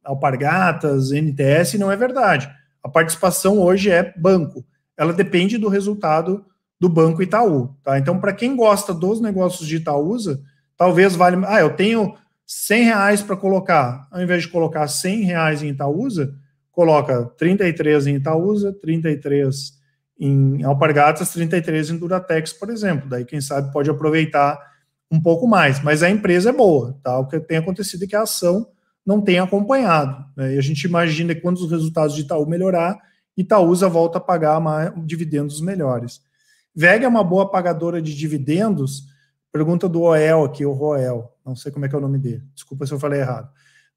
Alpargatas, NTS, e não é verdade. A participação hoje é banco. Ela depende do resultado do Banco Itaú. Tá? Então, para quem gosta dos negócios de Itaúsa, talvez vale. Ah, eu tenho 100 reais para colocar. Ao invés de colocar 100 reais em Itaúsa, coloca 33 em Itaúsa, 33 em Alpargatas 33 em Duratex, por exemplo. Daí, quem sabe, pode aproveitar um pouco mais. Mas a empresa é boa, tá? O que tem acontecido é que a ação não tem acompanhado. Né? E a gente imagina que quando os resultados de Itaú melhorar, Itaúsa volta a pagar mais, dividendos melhores. VEG é uma boa pagadora de dividendos? Pergunta do OEL aqui, o Roel, não sei como é que é o nome dele, desculpa se eu falei errado.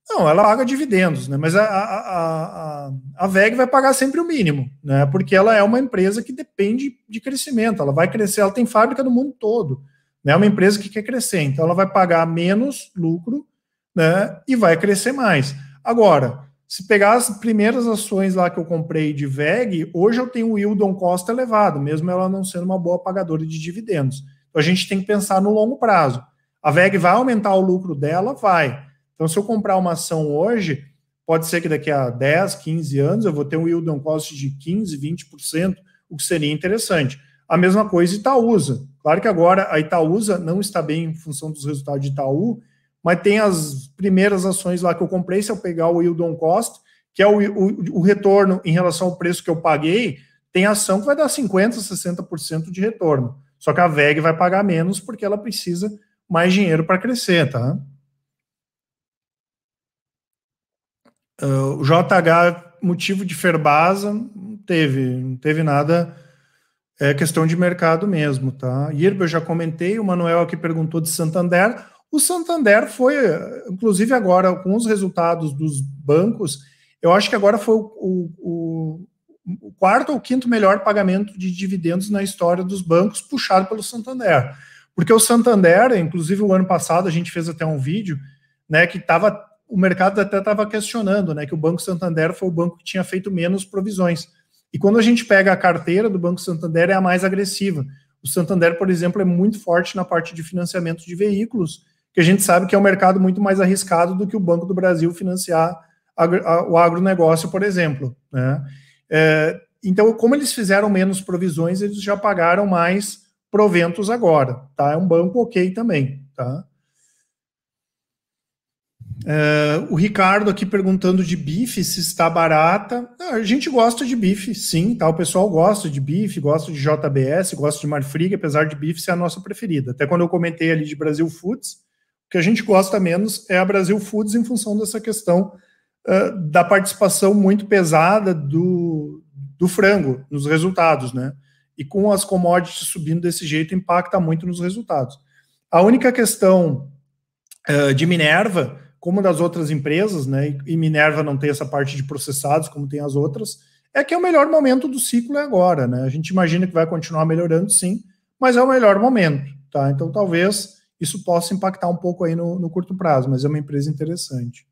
Não, ela paga dividendos, né? Mas a, a, a, a VEG vai pagar sempre o mínimo, né? Porque ela é uma empresa que depende de crescimento, ela vai crescer, ela tem fábrica no mundo todo. Né? É uma empresa que quer crescer, então ela vai pagar menos lucro né? e vai crescer mais. Agora, se pegar as primeiras ações lá que eu comprei de VEG, hoje eu tenho o yield on cost elevado, mesmo ela não sendo uma boa pagadora de dividendos. Então a gente tem que pensar no longo prazo. A VEG vai aumentar o lucro dela? Vai. Então, se eu comprar uma ação hoje, pode ser que daqui a 10, 15 anos eu vou ter um yield on cost de 15, 20%, o que seria interessante. A mesma coisa Itaúsa. Claro que agora a Itaúsa não está bem em função dos resultados de Itaú, mas tem as primeiras ações lá que eu comprei, se eu pegar o yield on cost, que é o, o, o retorno em relação ao preço que eu paguei, tem ação que vai dar 50%, 60% de retorno. Só que a VEG vai pagar menos porque ela precisa mais dinheiro para crescer, tá? Ah, o JH, motivo de Ferbasa, não teve, não teve nada. É questão de mercado mesmo, tá? Irba, eu já comentei, o Manuel aqui perguntou de Santander. O Santander foi, inclusive agora, com os resultados dos bancos, eu acho que agora foi o, o, o quarto ou quinto melhor pagamento de dividendos na história dos bancos, puxado pelo Santander. Porque o Santander, inclusive o ano passado, a gente fez até um vídeo, né, que estava o mercado até estava questionando, né, que o Banco Santander foi o banco que tinha feito menos provisões. E quando a gente pega a carteira do Banco Santander, é a mais agressiva. O Santander, por exemplo, é muito forte na parte de financiamento de veículos, que a gente sabe que é um mercado muito mais arriscado do que o Banco do Brasil financiar o agronegócio, por exemplo. Né? É, então, como eles fizeram menos provisões, eles já pagaram mais proventos agora. Tá? É um banco ok também. Tá? Uh, o Ricardo aqui perguntando de bife, se está barata. Ah, a gente gosta de bife, sim, tá? O pessoal gosta de bife, gosta de JBS, gosta de Marfrig, apesar de bife ser a nossa preferida. Até quando eu comentei ali de Brasil Foods, o que a gente gosta menos é a Brasil Foods em função dessa questão uh, da participação muito pesada do, do frango nos resultados, né? E com as commodities subindo desse jeito, impacta muito nos resultados. A única questão uh, de Minerva como das outras empresas, né? E Minerva não tem essa parte de processados como tem as outras, é que é o melhor momento do ciclo é agora, né? A gente imagina que vai continuar melhorando, sim, mas é o melhor momento, tá? Então talvez isso possa impactar um pouco aí no, no curto prazo, mas é uma empresa interessante.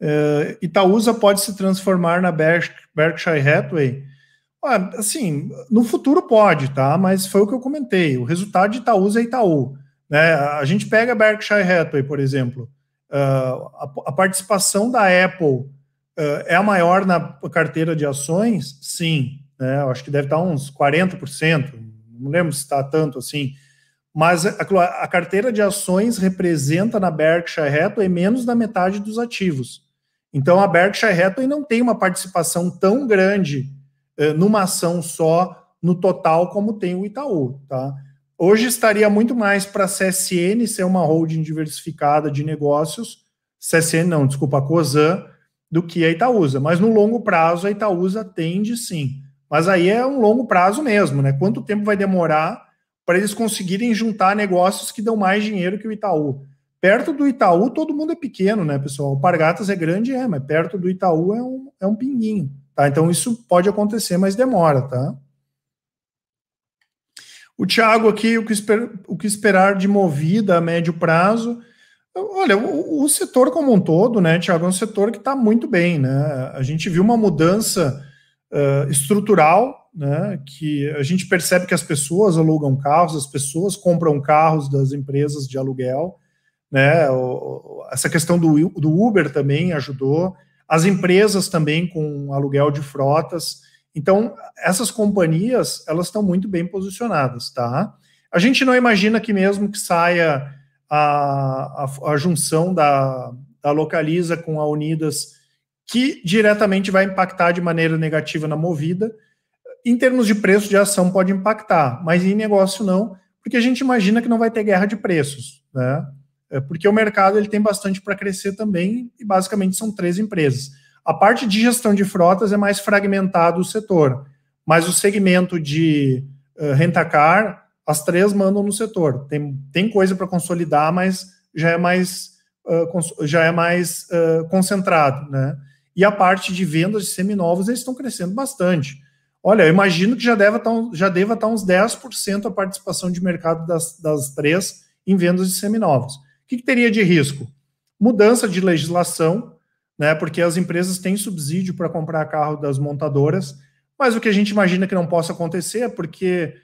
Uh, Itaúsa pode se transformar na Berkshire Hathaway? Ah, assim, no futuro pode, tá? Mas foi o que eu comentei. O resultado de Itaúsa é Itaú. Né? A gente pega a Berkshire Hathaway, por exemplo. Uh, a, a, participação da Apple uh, é a maior na carteira de ações? Sim, né? Eu acho que deve estar uns 40%, não lembro se está tanto assim. Mas é a, a, carteira de ações representa na Berkshire Hathaway menos da metade dos ativos. Então a Berkshire Hathaway não tem uma participação tão grande uh, numa ação só no total como tem o Itaú, tá? Hoje estaria muito mais para a CSN ser uma holding diversificada de negócios, CSN não, desculpa, a COSAN, do que a Itaúsa. Mas no longo prazo, a Itaúsa tende sim. Mas aí é um longo prazo mesmo, né? Quanto tempo vai demorar para eles conseguirem juntar negócios que dão mais dinheiro que o Itaú? Perto do Itaú, todo mundo é pequeno, né, pessoal? O Pargatas é grande, é, mas perto do Itaú é um, é um pinguinho, tá? Então isso pode acontecer, mas demora, tá? O Thiago aqui, o que, esper, o que esperar de movida a médio prazo? Olha, o, o setor como um todo, né, Thiago, é um setor que está muito bem, né? A gente viu uma mudança uh, estrutural, né? Que a gente percebe que as pessoas alugam carros, as pessoas compram carros das empresas de aluguel, né? O, essa questão do, do Uber também ajudou, as empresas também com aluguel de frotas. Então, essas companhias, elas estão muito bem posicionadas, tá? A gente não imagina que mesmo que saia a, a, a junção da, da Localiza com a Unidas, que diretamente vai impactar de maneira negativa na movida, em termos de preço de ação pode impactar, mas em negócio não, porque a gente imagina que não vai ter guerra de preços, né? É, porque o mercado ele tem bastante para crescer também e basicamente são três empresas. A parte de gestão de frotas é mais fragmentado o setor, mas o segmento de uh, rentacar, as três mandam no setor. Tem, tem coisa para consolidar, mas já é mais, uh, já é mais uh, concentrado, né? E a parte de vendas de seminovos, eles estão crescendo bastante. Olha, eu imagino que já deva estar, tá já deva estar tá uns 10% a participação de mercado das, das três em vendas de seminovos. O que, que teria de risco? Mudança de legislação, né? Porque as empresas têm subsídio para comprar carro das montadoras, mas o que a gente imagina que não possa acontecer é porque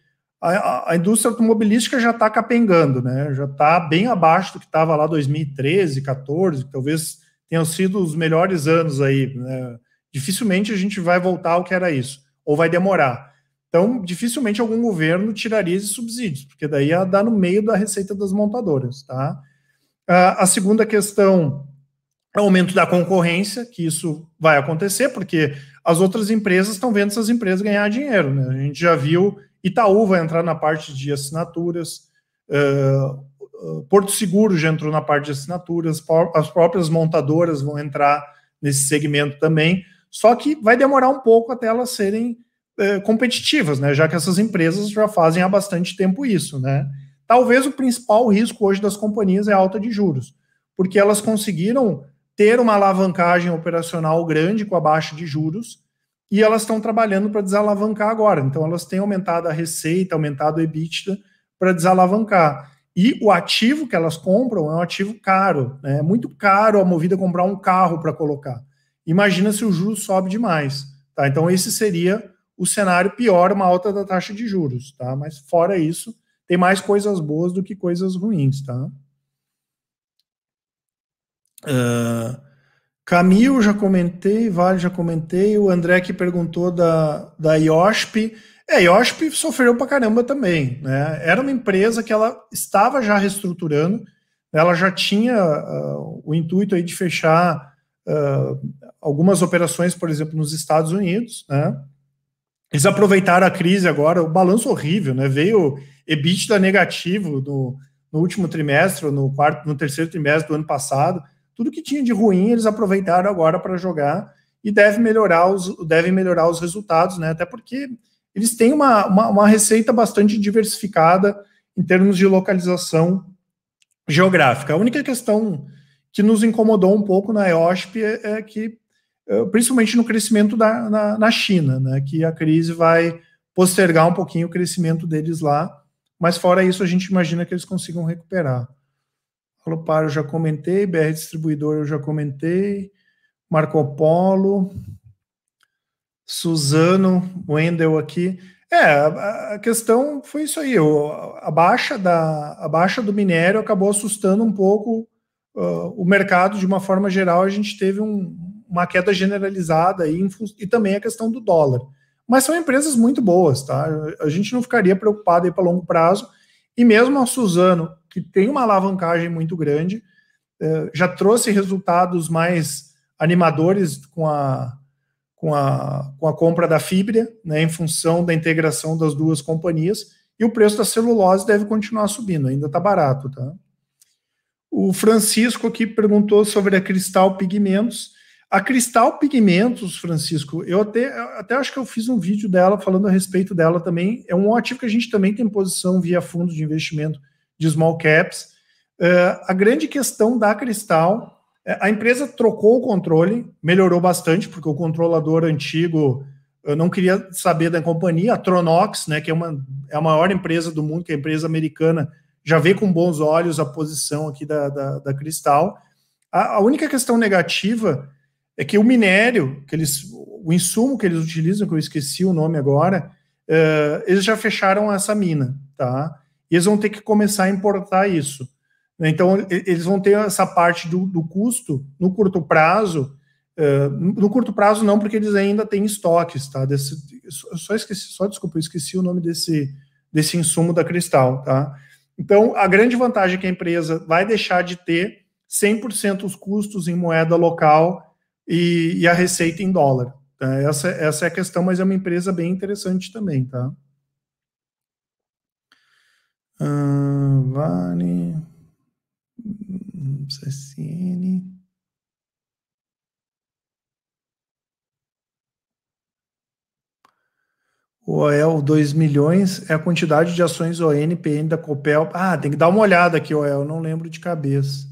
a, a indústria automobilística já está capengando, né? Já está bem abaixo do que estava lá 2013, 14, que talvez tenham sido os melhores anos aí. Né? Dificilmente a gente vai voltar ao que era isso, ou vai demorar. Então, dificilmente algum governo tiraria esses subsídios, porque daí ia dar no meio da receita das montadoras, tá? Ah, a segunda questão aumento da concorrência, que isso vai acontecer, porque as outras empresas estão vendo essas empresas ganhar dinheiro. Né? A gente já viu Itaú vai entrar na parte de assinaturas, uh, Porto Seguro já entrou na parte de assinaturas, as próprias montadoras vão entrar nesse segmento também, só que vai demorar um pouco até elas serem uh, competitivas, né? já que essas empresas já fazem há bastante tempo isso. Né? Talvez o principal risco hoje das companhias é a alta de juros, porque elas conseguiram ter uma alavancagem operacional grande com a baixa de juros e elas estão trabalhando para desalavancar agora. Então, elas têm aumentado a receita, aumentado o EBITDA para desalavancar. E o ativo que elas compram é um ativo caro. Né? É muito caro a Movida comprar um carro para colocar. Imagina se o juro sobe demais. Tá? Então, esse seria o cenário pior, uma alta da taxa de juros. Tá? Mas, fora isso, tem mais coisas boas do que coisas ruins. Tá? Uh, Camil, já comentei, Vale, já comentei. O André que perguntou da, da IOSP. É, a IOSP sofreu pra caramba também. Né? Era uma empresa que ela estava já reestruturando, ela já tinha uh, o intuito aí de fechar uh, algumas operações, por exemplo, nos Estados Unidos. Né? Eles aproveitaram a crise agora, o balanço horrível, né? Veio EBITDA negativo no, no último trimestre, no quarto, no terceiro trimestre do ano passado tudo que tinha de ruim eles aproveitaram agora para jogar e deve melhorar os, deve melhorar os resultados, né? Até porque eles têm uma, uma, uma receita bastante diversificada em termos de localização geográfica. A única questão que nos incomodou um pouco na EOSP é, é que, é, principalmente no crescimento da, na, na China, né? Que a crise vai postergar um pouquinho o crescimento deles lá, mas fora isso a gente imagina que eles consigam recuperar. Colopar eu já comentei, BR Distribuidor eu já comentei, Marco Polo, Suzano, Wendel aqui. É, a questão foi isso aí. A baixa, da, a baixa do minério acabou assustando um pouco uh, o mercado de uma forma geral. A gente teve um, uma queda generalizada aí, e também a questão do dólar. Mas são empresas muito boas, tá? A gente não ficaria preocupado aí para longo prazo. E mesmo a Suzano, que tem uma alavancagem muito grande, é, já trouxe resultados mais animadores com a, com a, com a compra da fibra né, em função da integração das duas companhias, e o preço da celulose deve continuar subindo, ainda está barato. Tá? O Francisco aqui perguntou sobre a Cristal Pigmentos. A Cristal Pigmentos, Francisco, eu até, até acho que eu fiz um vídeo dela falando a respeito dela também. É um ativo que a gente também tem posição via fundo de investimento de small caps. Uh, a grande questão da Cristal, é, a empresa trocou o controle, melhorou bastante, porque o controlador antigo não queria saber da companhia. A Tronox, né, que é, uma, é a maior empresa do mundo, que é a empresa americana, já vê com bons olhos a posição aqui da, da, da Cristal. A, a, única questão negativa é que o minério, que eles, o insumo que eles utilizam, que eu esqueci o nome agora, uh, eles já fecharam essa mina, tá? e eles vão ter que começar a importar isso. Então, eles vão ter essa parte do, do custo no curto prazo. Uh, no curto prazo, não, porque eles ainda têm estoques, tá? Desse, só esqueci, só desculpa, eu esqueci o nome desse, desse insumo da Cristal, tá? Então, a grande vantagem é que a empresa vai deixar de ter 100% os custos em moeda local e, e a receita em dólar. Tá? Essa, essa é a questão, mas é uma empresa bem interessante também, tá? Vani, vale. O OEL 2 milhões é a quantidade de ações ONPN da Copel. Ah, tem que dar uma olhada aqui, OEL, não lembro de cabeça.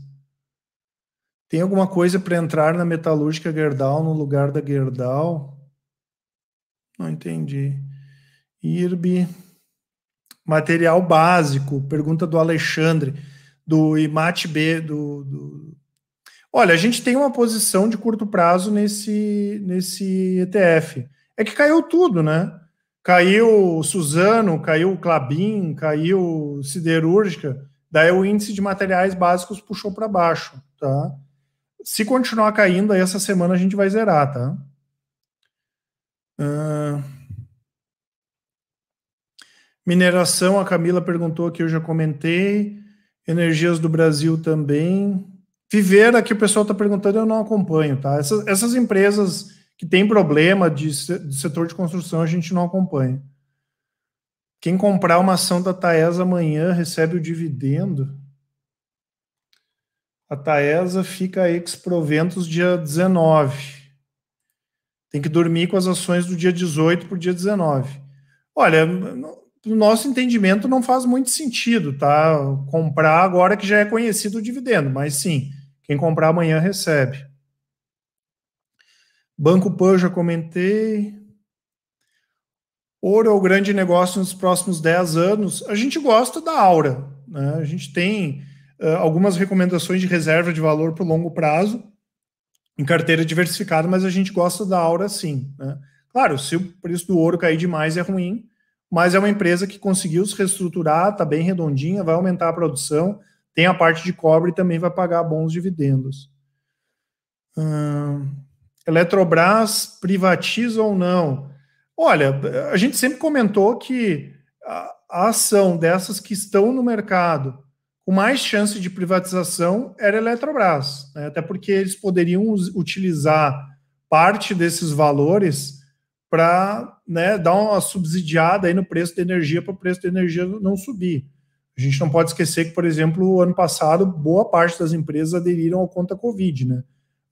Tem alguma coisa para entrar na metalúrgica Gerdau no lugar da Gerdau? Não entendi. IRB material básico. Pergunta do Alexandre, do IMAT B, do, do... Olha, a gente tem uma posição de curto prazo nesse, nesse ETF. É que caiu tudo, né? Caiu Suzano, caiu Clabin, caiu Siderúrgica. Daí o índice de materiais básicos puxou para baixo, tá? Se continuar caindo, aí essa semana a gente vai zerar, tá? Uh... Mineração, a Camila perguntou que eu já comentei. Energias do Brasil também. Viver, aqui o pessoal está perguntando, eu não acompanho, tá? Essas, essas empresas que têm problema de, de, setor de construção, a gente não acompanha. Quem comprar uma ação da Taesa amanhã recebe o dividendo. A Taesa fica ex-proventos dia 19. Tem que dormir com as ações do dia 18 para o dia 19. Olha, não, no nosso entendimento, não faz muito sentido, tá? Comprar agora que já é conhecido o dividendo, mas sim, quem comprar amanhã recebe. Banco Pan, já comentei. Ouro é o grande negócio nos próximos 10 anos. A gente gosta da aura, né? A gente tem uh, algumas recomendações de reserva de valor para o longo prazo em carteira diversificada, mas a gente gosta da aura sim, né? Claro, se o preço do ouro cair demais é ruim, mas é uma empresa que conseguiu se reestruturar, está bem redondinha, vai aumentar a produção, tem a parte de cobre e também vai pagar bons dividendos. Hum, Eletrobras privatiza ou não? Olha, a gente sempre comentou que a, a ação dessas que estão no mercado com mais chance de privatização era a Eletrobras, né? até porque eles poderiam utilizar parte desses valores para né, dar uma subsidiada aí no preço da energia para o preço da energia não subir. A gente não pode esquecer que, por exemplo, ano passado, boa parte das empresas aderiram ao conta Covid. Né?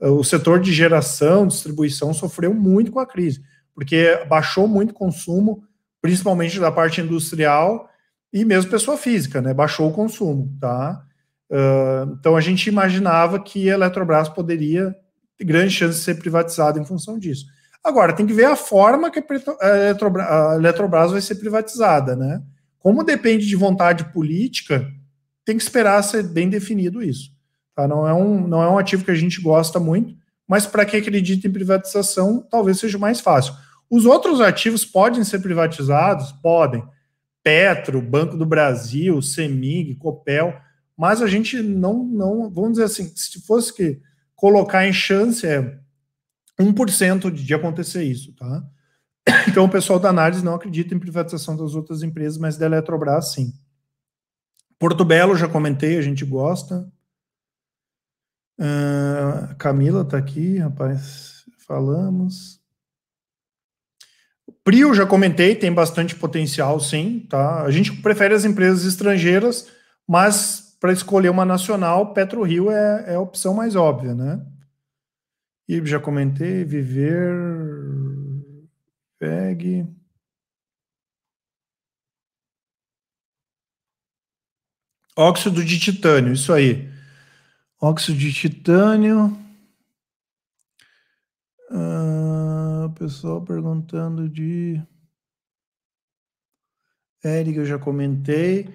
O setor de geração, distribuição sofreu muito com a crise, porque baixou muito o consumo, principalmente da parte industrial e mesmo pessoa física, né? baixou o consumo. Tá? Uh, então a gente imaginava que a Eletrobras poderia ter grande chance de ser privatizada em função disso. Agora, tem que ver a forma que a Eletrobras vai ser privatizada, né? Como depende de vontade política, tem que esperar ser bem definido isso. Tá? Não, é um, não é um ativo que a gente gosta muito, mas para quem acredita em privatização, talvez seja mais fácil. Os outros ativos podem ser privatizados? Podem. Petro, Banco do Brasil, Semig, Copel, mas a gente não, não vamos dizer assim, se fosse que colocar em chance é 1% de acontecer isso, tá? Então o pessoal da análise não acredita em privatização das outras empresas, mas da Eletrobras sim. Porto Belo, já comentei, a gente gosta. Uh, Camila tá aqui, rapaz, falamos. Prio, já comentei, tem bastante potencial, sim, tá? A gente prefere as empresas estrangeiras, mas para escolher uma nacional, PetroRio é, é a opção mais óbvia, né? E já comentei, viver, Pegue. Óxido de titânio, isso aí. Óxido de titânio. O ah, pessoal perguntando de. Eric, eu já comentei.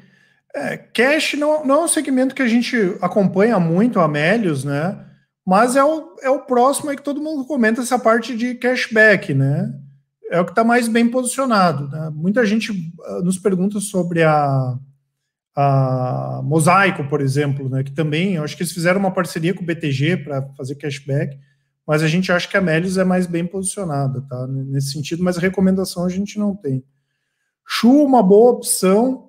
É, cash não, não é um segmento que a gente acompanha muito, Amélios, né? Mas é o, é o próximo aí que todo mundo comenta essa parte de cashback, né? É o que está mais bem posicionado. Né? Muita gente ah, nos pergunta sobre a, a Mosaico, por exemplo, né? Que também, eu acho que eles fizeram uma parceria com o BTG para fazer cashback mas a gente acha que a Melis é mais bem posicionada, tá? Nesse sentido, mas recomendação a gente não tem. Chu, uma boa opção.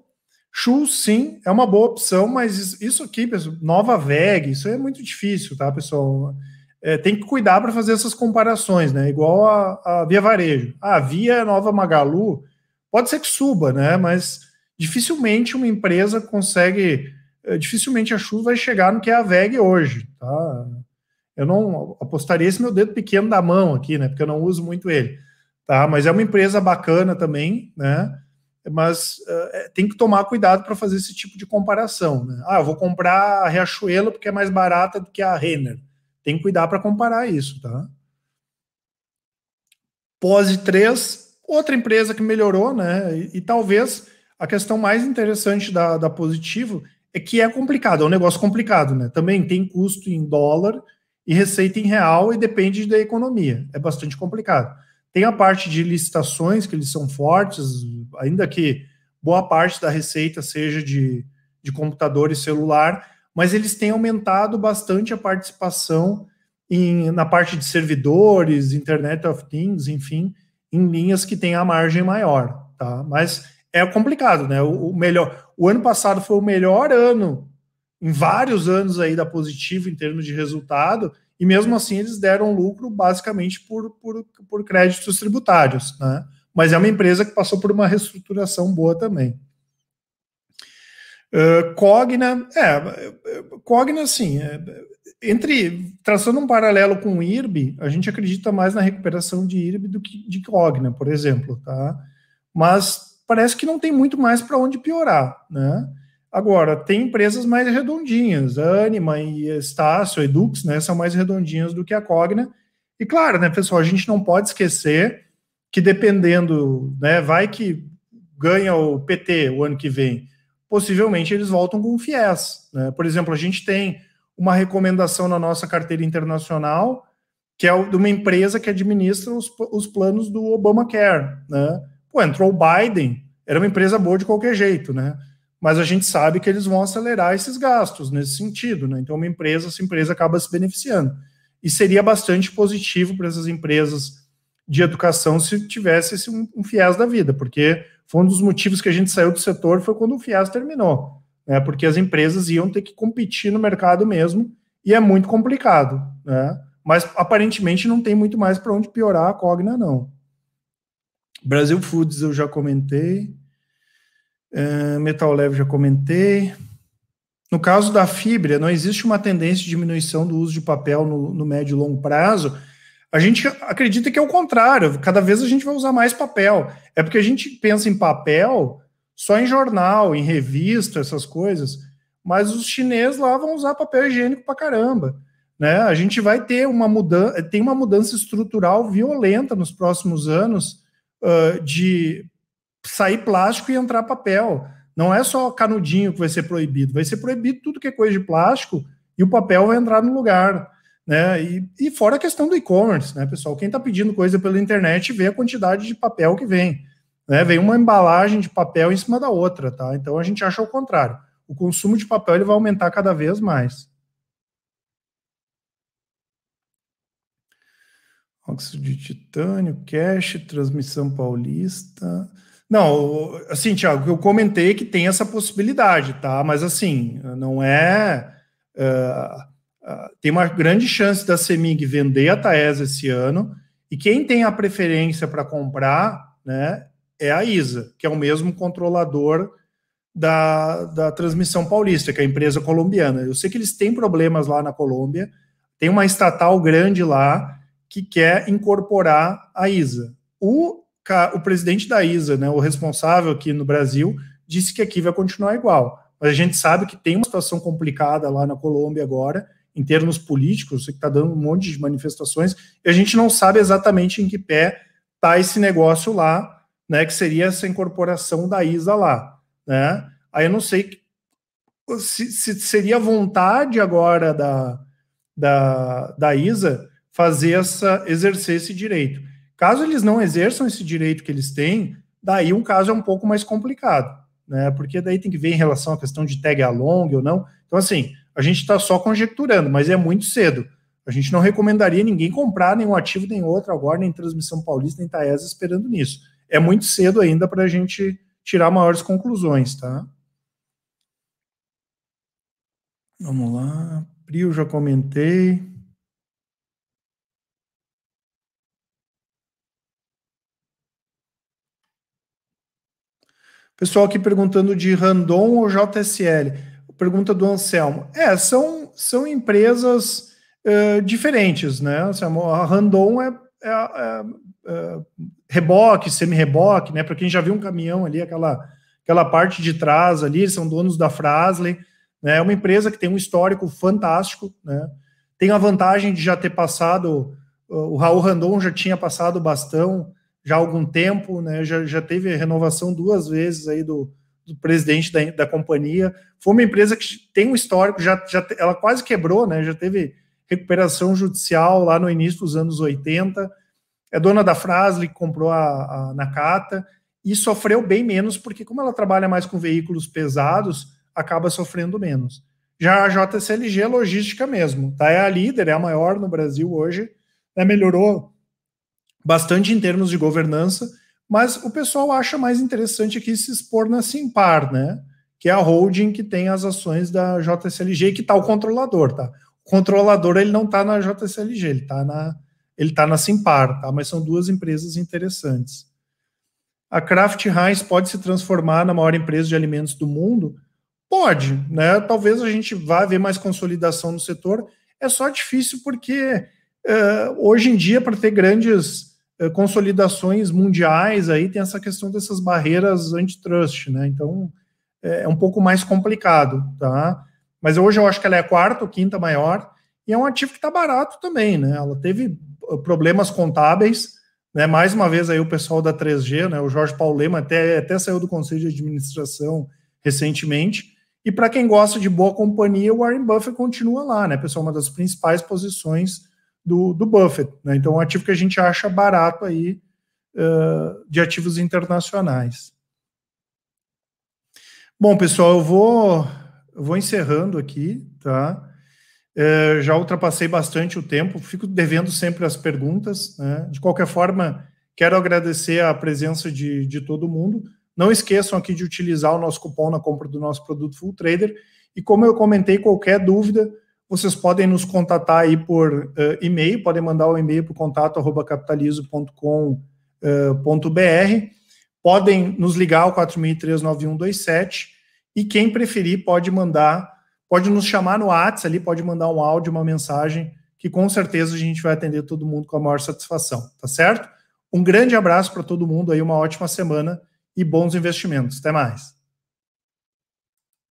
Schultz, sim, é uma boa opção, mas isso aqui, pessoal, nova VEG, isso é muito difícil, tá, pessoal? É, tem que cuidar para fazer essas comparações, né? Igual a, a Via Varejo. Ah, a ah, Via é Nova Magalu pode ser que suba, né? Mas dificilmente uma empresa consegue, é, dificilmente a Schultz vai chegar no que é a VEG hoje, tá? Eu não apostaria esse meu dedo pequeno da mão aqui, né? Porque eu não uso muito ele, tá? Mas é uma empresa bacana também, né? mas uh, tem que tomar cuidado para fazer esse tipo de comparação. Né? Ah, eu vou comprar a Riachuelo porque é mais barata do que a Renner. Tem que cuidar para comparar isso, tá? Pose 3, outra empresa que melhorou, né? E, e talvez a questão mais interessante da, da Positivo é que é complicado, é um negócio complicado, né? Também tem custo em dólar e receita em real e depende da economia. É bastante complicado. Tem a parte de licitações, que eles são fortes, ainda que boa parte da receita seja de, de computador e celular, mas eles têm aumentado bastante a participação em, na parte de servidores, Internet of Things, enfim, em linhas que têm a margem maior, tá? Mas é complicado, né? O, o melhor, o ano passado foi o melhor ano em vários anos aí da Positivo em termos de resultado, e mesmo assim eles deram lucro basicamente por, por, por créditos tributários, né? Mas é uma empresa que passou por uma reestruturação boa também. Uh, Cogna, é, Cogna, assim, é, entre traçando um paralelo com o IRB, a gente acredita mais na recuperação de IRB do que de Cogna, por exemplo, tá? Mas parece que não tem muito mais para onde piorar, né? Agora, tem empresas mais redondinhas, Anima e Estácio, Edux, né, são mais redondinhas do que a Cogna. E claro, né, pessoal, a gente não pode esquecer que dependendo, né, vai que ganha o PT o ano que vem, possivelmente eles voltam com FIES. Né? Por exemplo, a gente tem uma recomendação na nossa carteira internacional, que é de uma empresa que administra os, os planos do Obamacare. Né? Pô, entrou o Biden, era uma empresa boa de qualquer jeito, né? mas a gente sabe que eles vão acelerar esses gastos nesse sentido, né? Então, uma empresa, essa empresa acaba se beneficiando. E seria bastante positivo para essas empresas de educação se tivesse esse, um, um fiéis da vida, porque foi um dos motivos que a gente saiu do setor foi quando o fiéis terminou, né? Porque as empresas iam ter que competir no mercado mesmo e é muito complicado, né? Mas aparentemente não tem muito mais para onde piorar a Cogna, não. Brasil Foods eu já comentei. Uh, metal leve já comentei. No caso da fibra, não existe uma tendência de diminuição do uso de papel no, no médio e longo prazo. A gente acredita que é o contrário, cada vez a gente vai usar mais papel. É porque a gente pensa em papel só em jornal, em revista, essas coisas, mas os chineses lá vão usar papel higiênico pra caramba. Né? A gente vai ter uma mudança, tem uma mudança estrutural violenta nos próximos anos uh, de sair plástico e entrar papel. Não é só canudinho que vai ser proibido, vai ser proibido tudo que é coisa de plástico e o papel vai entrar no lugar. Né? E, e fora a questão do e-commerce, né, pessoal? Quem está pedindo coisa pela internet vê a quantidade de papel que vem. Né? Vem uma embalagem de papel em cima da outra, tá? Então a gente acha o contrário. O consumo de papel ele vai aumentar cada vez mais. óxido de titânio, cash transmissão paulista. Não, assim, Tiago, eu comentei que tem essa possibilidade, tá? Mas assim, não é. Uh, uh, tem uma grande chance da Semig vender a Taesa esse ano, e quem tem a preferência para comprar né, é a ISA, que é o mesmo controlador da, da transmissão paulista, que é a empresa colombiana. Eu sei que eles têm problemas lá na Colômbia, tem uma estatal grande lá que quer incorporar a ISA. O o presidente da ISA, né, o responsável aqui no Brasil, disse que aqui vai continuar igual. Mas a gente sabe que tem uma situação complicada lá na Colômbia agora, em termos políticos, que está dando um monte de manifestações, e a gente não sabe exatamente em que pé está esse negócio lá, né, que seria essa incorporação da ISA lá. Né? Aí eu não sei se, se seria vontade agora da, da, da ISA fazer essa, exercer esse direito. Caso eles não exerçam esse direito que eles têm, daí um caso é um pouco mais complicado, né? Porque daí tem que ver em relação à questão de tag along ou não. Então, assim, a gente está só conjecturando, mas é muito cedo. A gente não recomendaria ninguém comprar nenhum ativo nem outro agora, nem Transmissão Paulista, nem Taesa esperando nisso. É muito cedo ainda para a gente tirar maiores conclusões, tá? Vamos lá. Prio, já comentei. Pessoal aqui perguntando de Randon ou JSL. Pergunta do Anselmo. É, são, são empresas uh, diferentes, né? Anselmo, a Randon é, é, é, é reboque, semi-reboque, né? Para quem já viu um caminhão ali, aquela, aquela parte de trás ali, são donos da Frasley. Né? É uma empresa que tem um histórico fantástico, né? Tem a vantagem de já ter passado, o Raul Randon já tinha passado o bastão já há algum tempo, né, já, já teve renovação duas vezes aí do, do presidente da, da companhia. Foi uma empresa que tem um histórico, já, já ela quase quebrou, né, já teve recuperação judicial lá no início dos anos 80. É dona da frasli que comprou a, a Nakata, e sofreu bem menos, porque como ela trabalha mais com veículos pesados, acaba sofrendo menos. Já a JCLG é logística mesmo, tá? É a líder, é a maior no Brasil hoje, né? melhorou bastante em termos de governança, mas o pessoal acha mais interessante aqui se expor na Simpar, né? Que é a holding que tem as ações da JSLG que está o controlador, tá? O controlador ele não está na JSLG, ele está na ele tá na Simpar, tá? Mas são duas empresas interessantes. A Kraft Heinz pode se transformar na maior empresa de alimentos do mundo? Pode, né? Talvez a gente vá ver mais consolidação no setor. É só difícil porque eh, hoje em dia, para ter grandes eh, consolidações mundiais, aí tem essa questão dessas barreiras antitrust, né? Então, é, é um pouco mais complicado, tá? Mas hoje eu acho que ela é a quarta ou quinta maior, e é um ativo que está barato também, né? Ela teve eh, problemas contábeis, né? Mais uma vez aí o pessoal da 3G, né? O Jorge Paulema até, até saiu do Conselho de Administração recentemente, e para quem gosta de boa companhia, o Warren Buffett continua lá, né, pessoal? Uma das principais posições do, do Buffett. Né? Então, um ativo que a gente acha barato aí uh, de ativos internacionais. Bom, pessoal, eu vou, eu vou encerrando aqui, tá? É, já ultrapassei bastante o tempo, fico devendo sempre as perguntas. Né? De qualquer forma, quero agradecer a presença de, de todo mundo. Não esqueçam aqui de utilizar o nosso cupom na compra do nosso produto Full Trader. E como eu comentei, qualquer dúvida, vocês podem nos contatar aí por uh, e-mail, podem mandar o um e-mail para o contato arroba capitalizo.com.br. Eh, podem nos ligar ao 4003-9127 e quem preferir pode mandar, pode nos chamar no WhatsApp ali, pode mandar um áudio, uma mensagem, que com certeza a gente vai atender todo mundo com a maior satisfação, tá certo? Um grande abraço para todo mundo aí, uma ótima semana e bons investimentos. Até mais.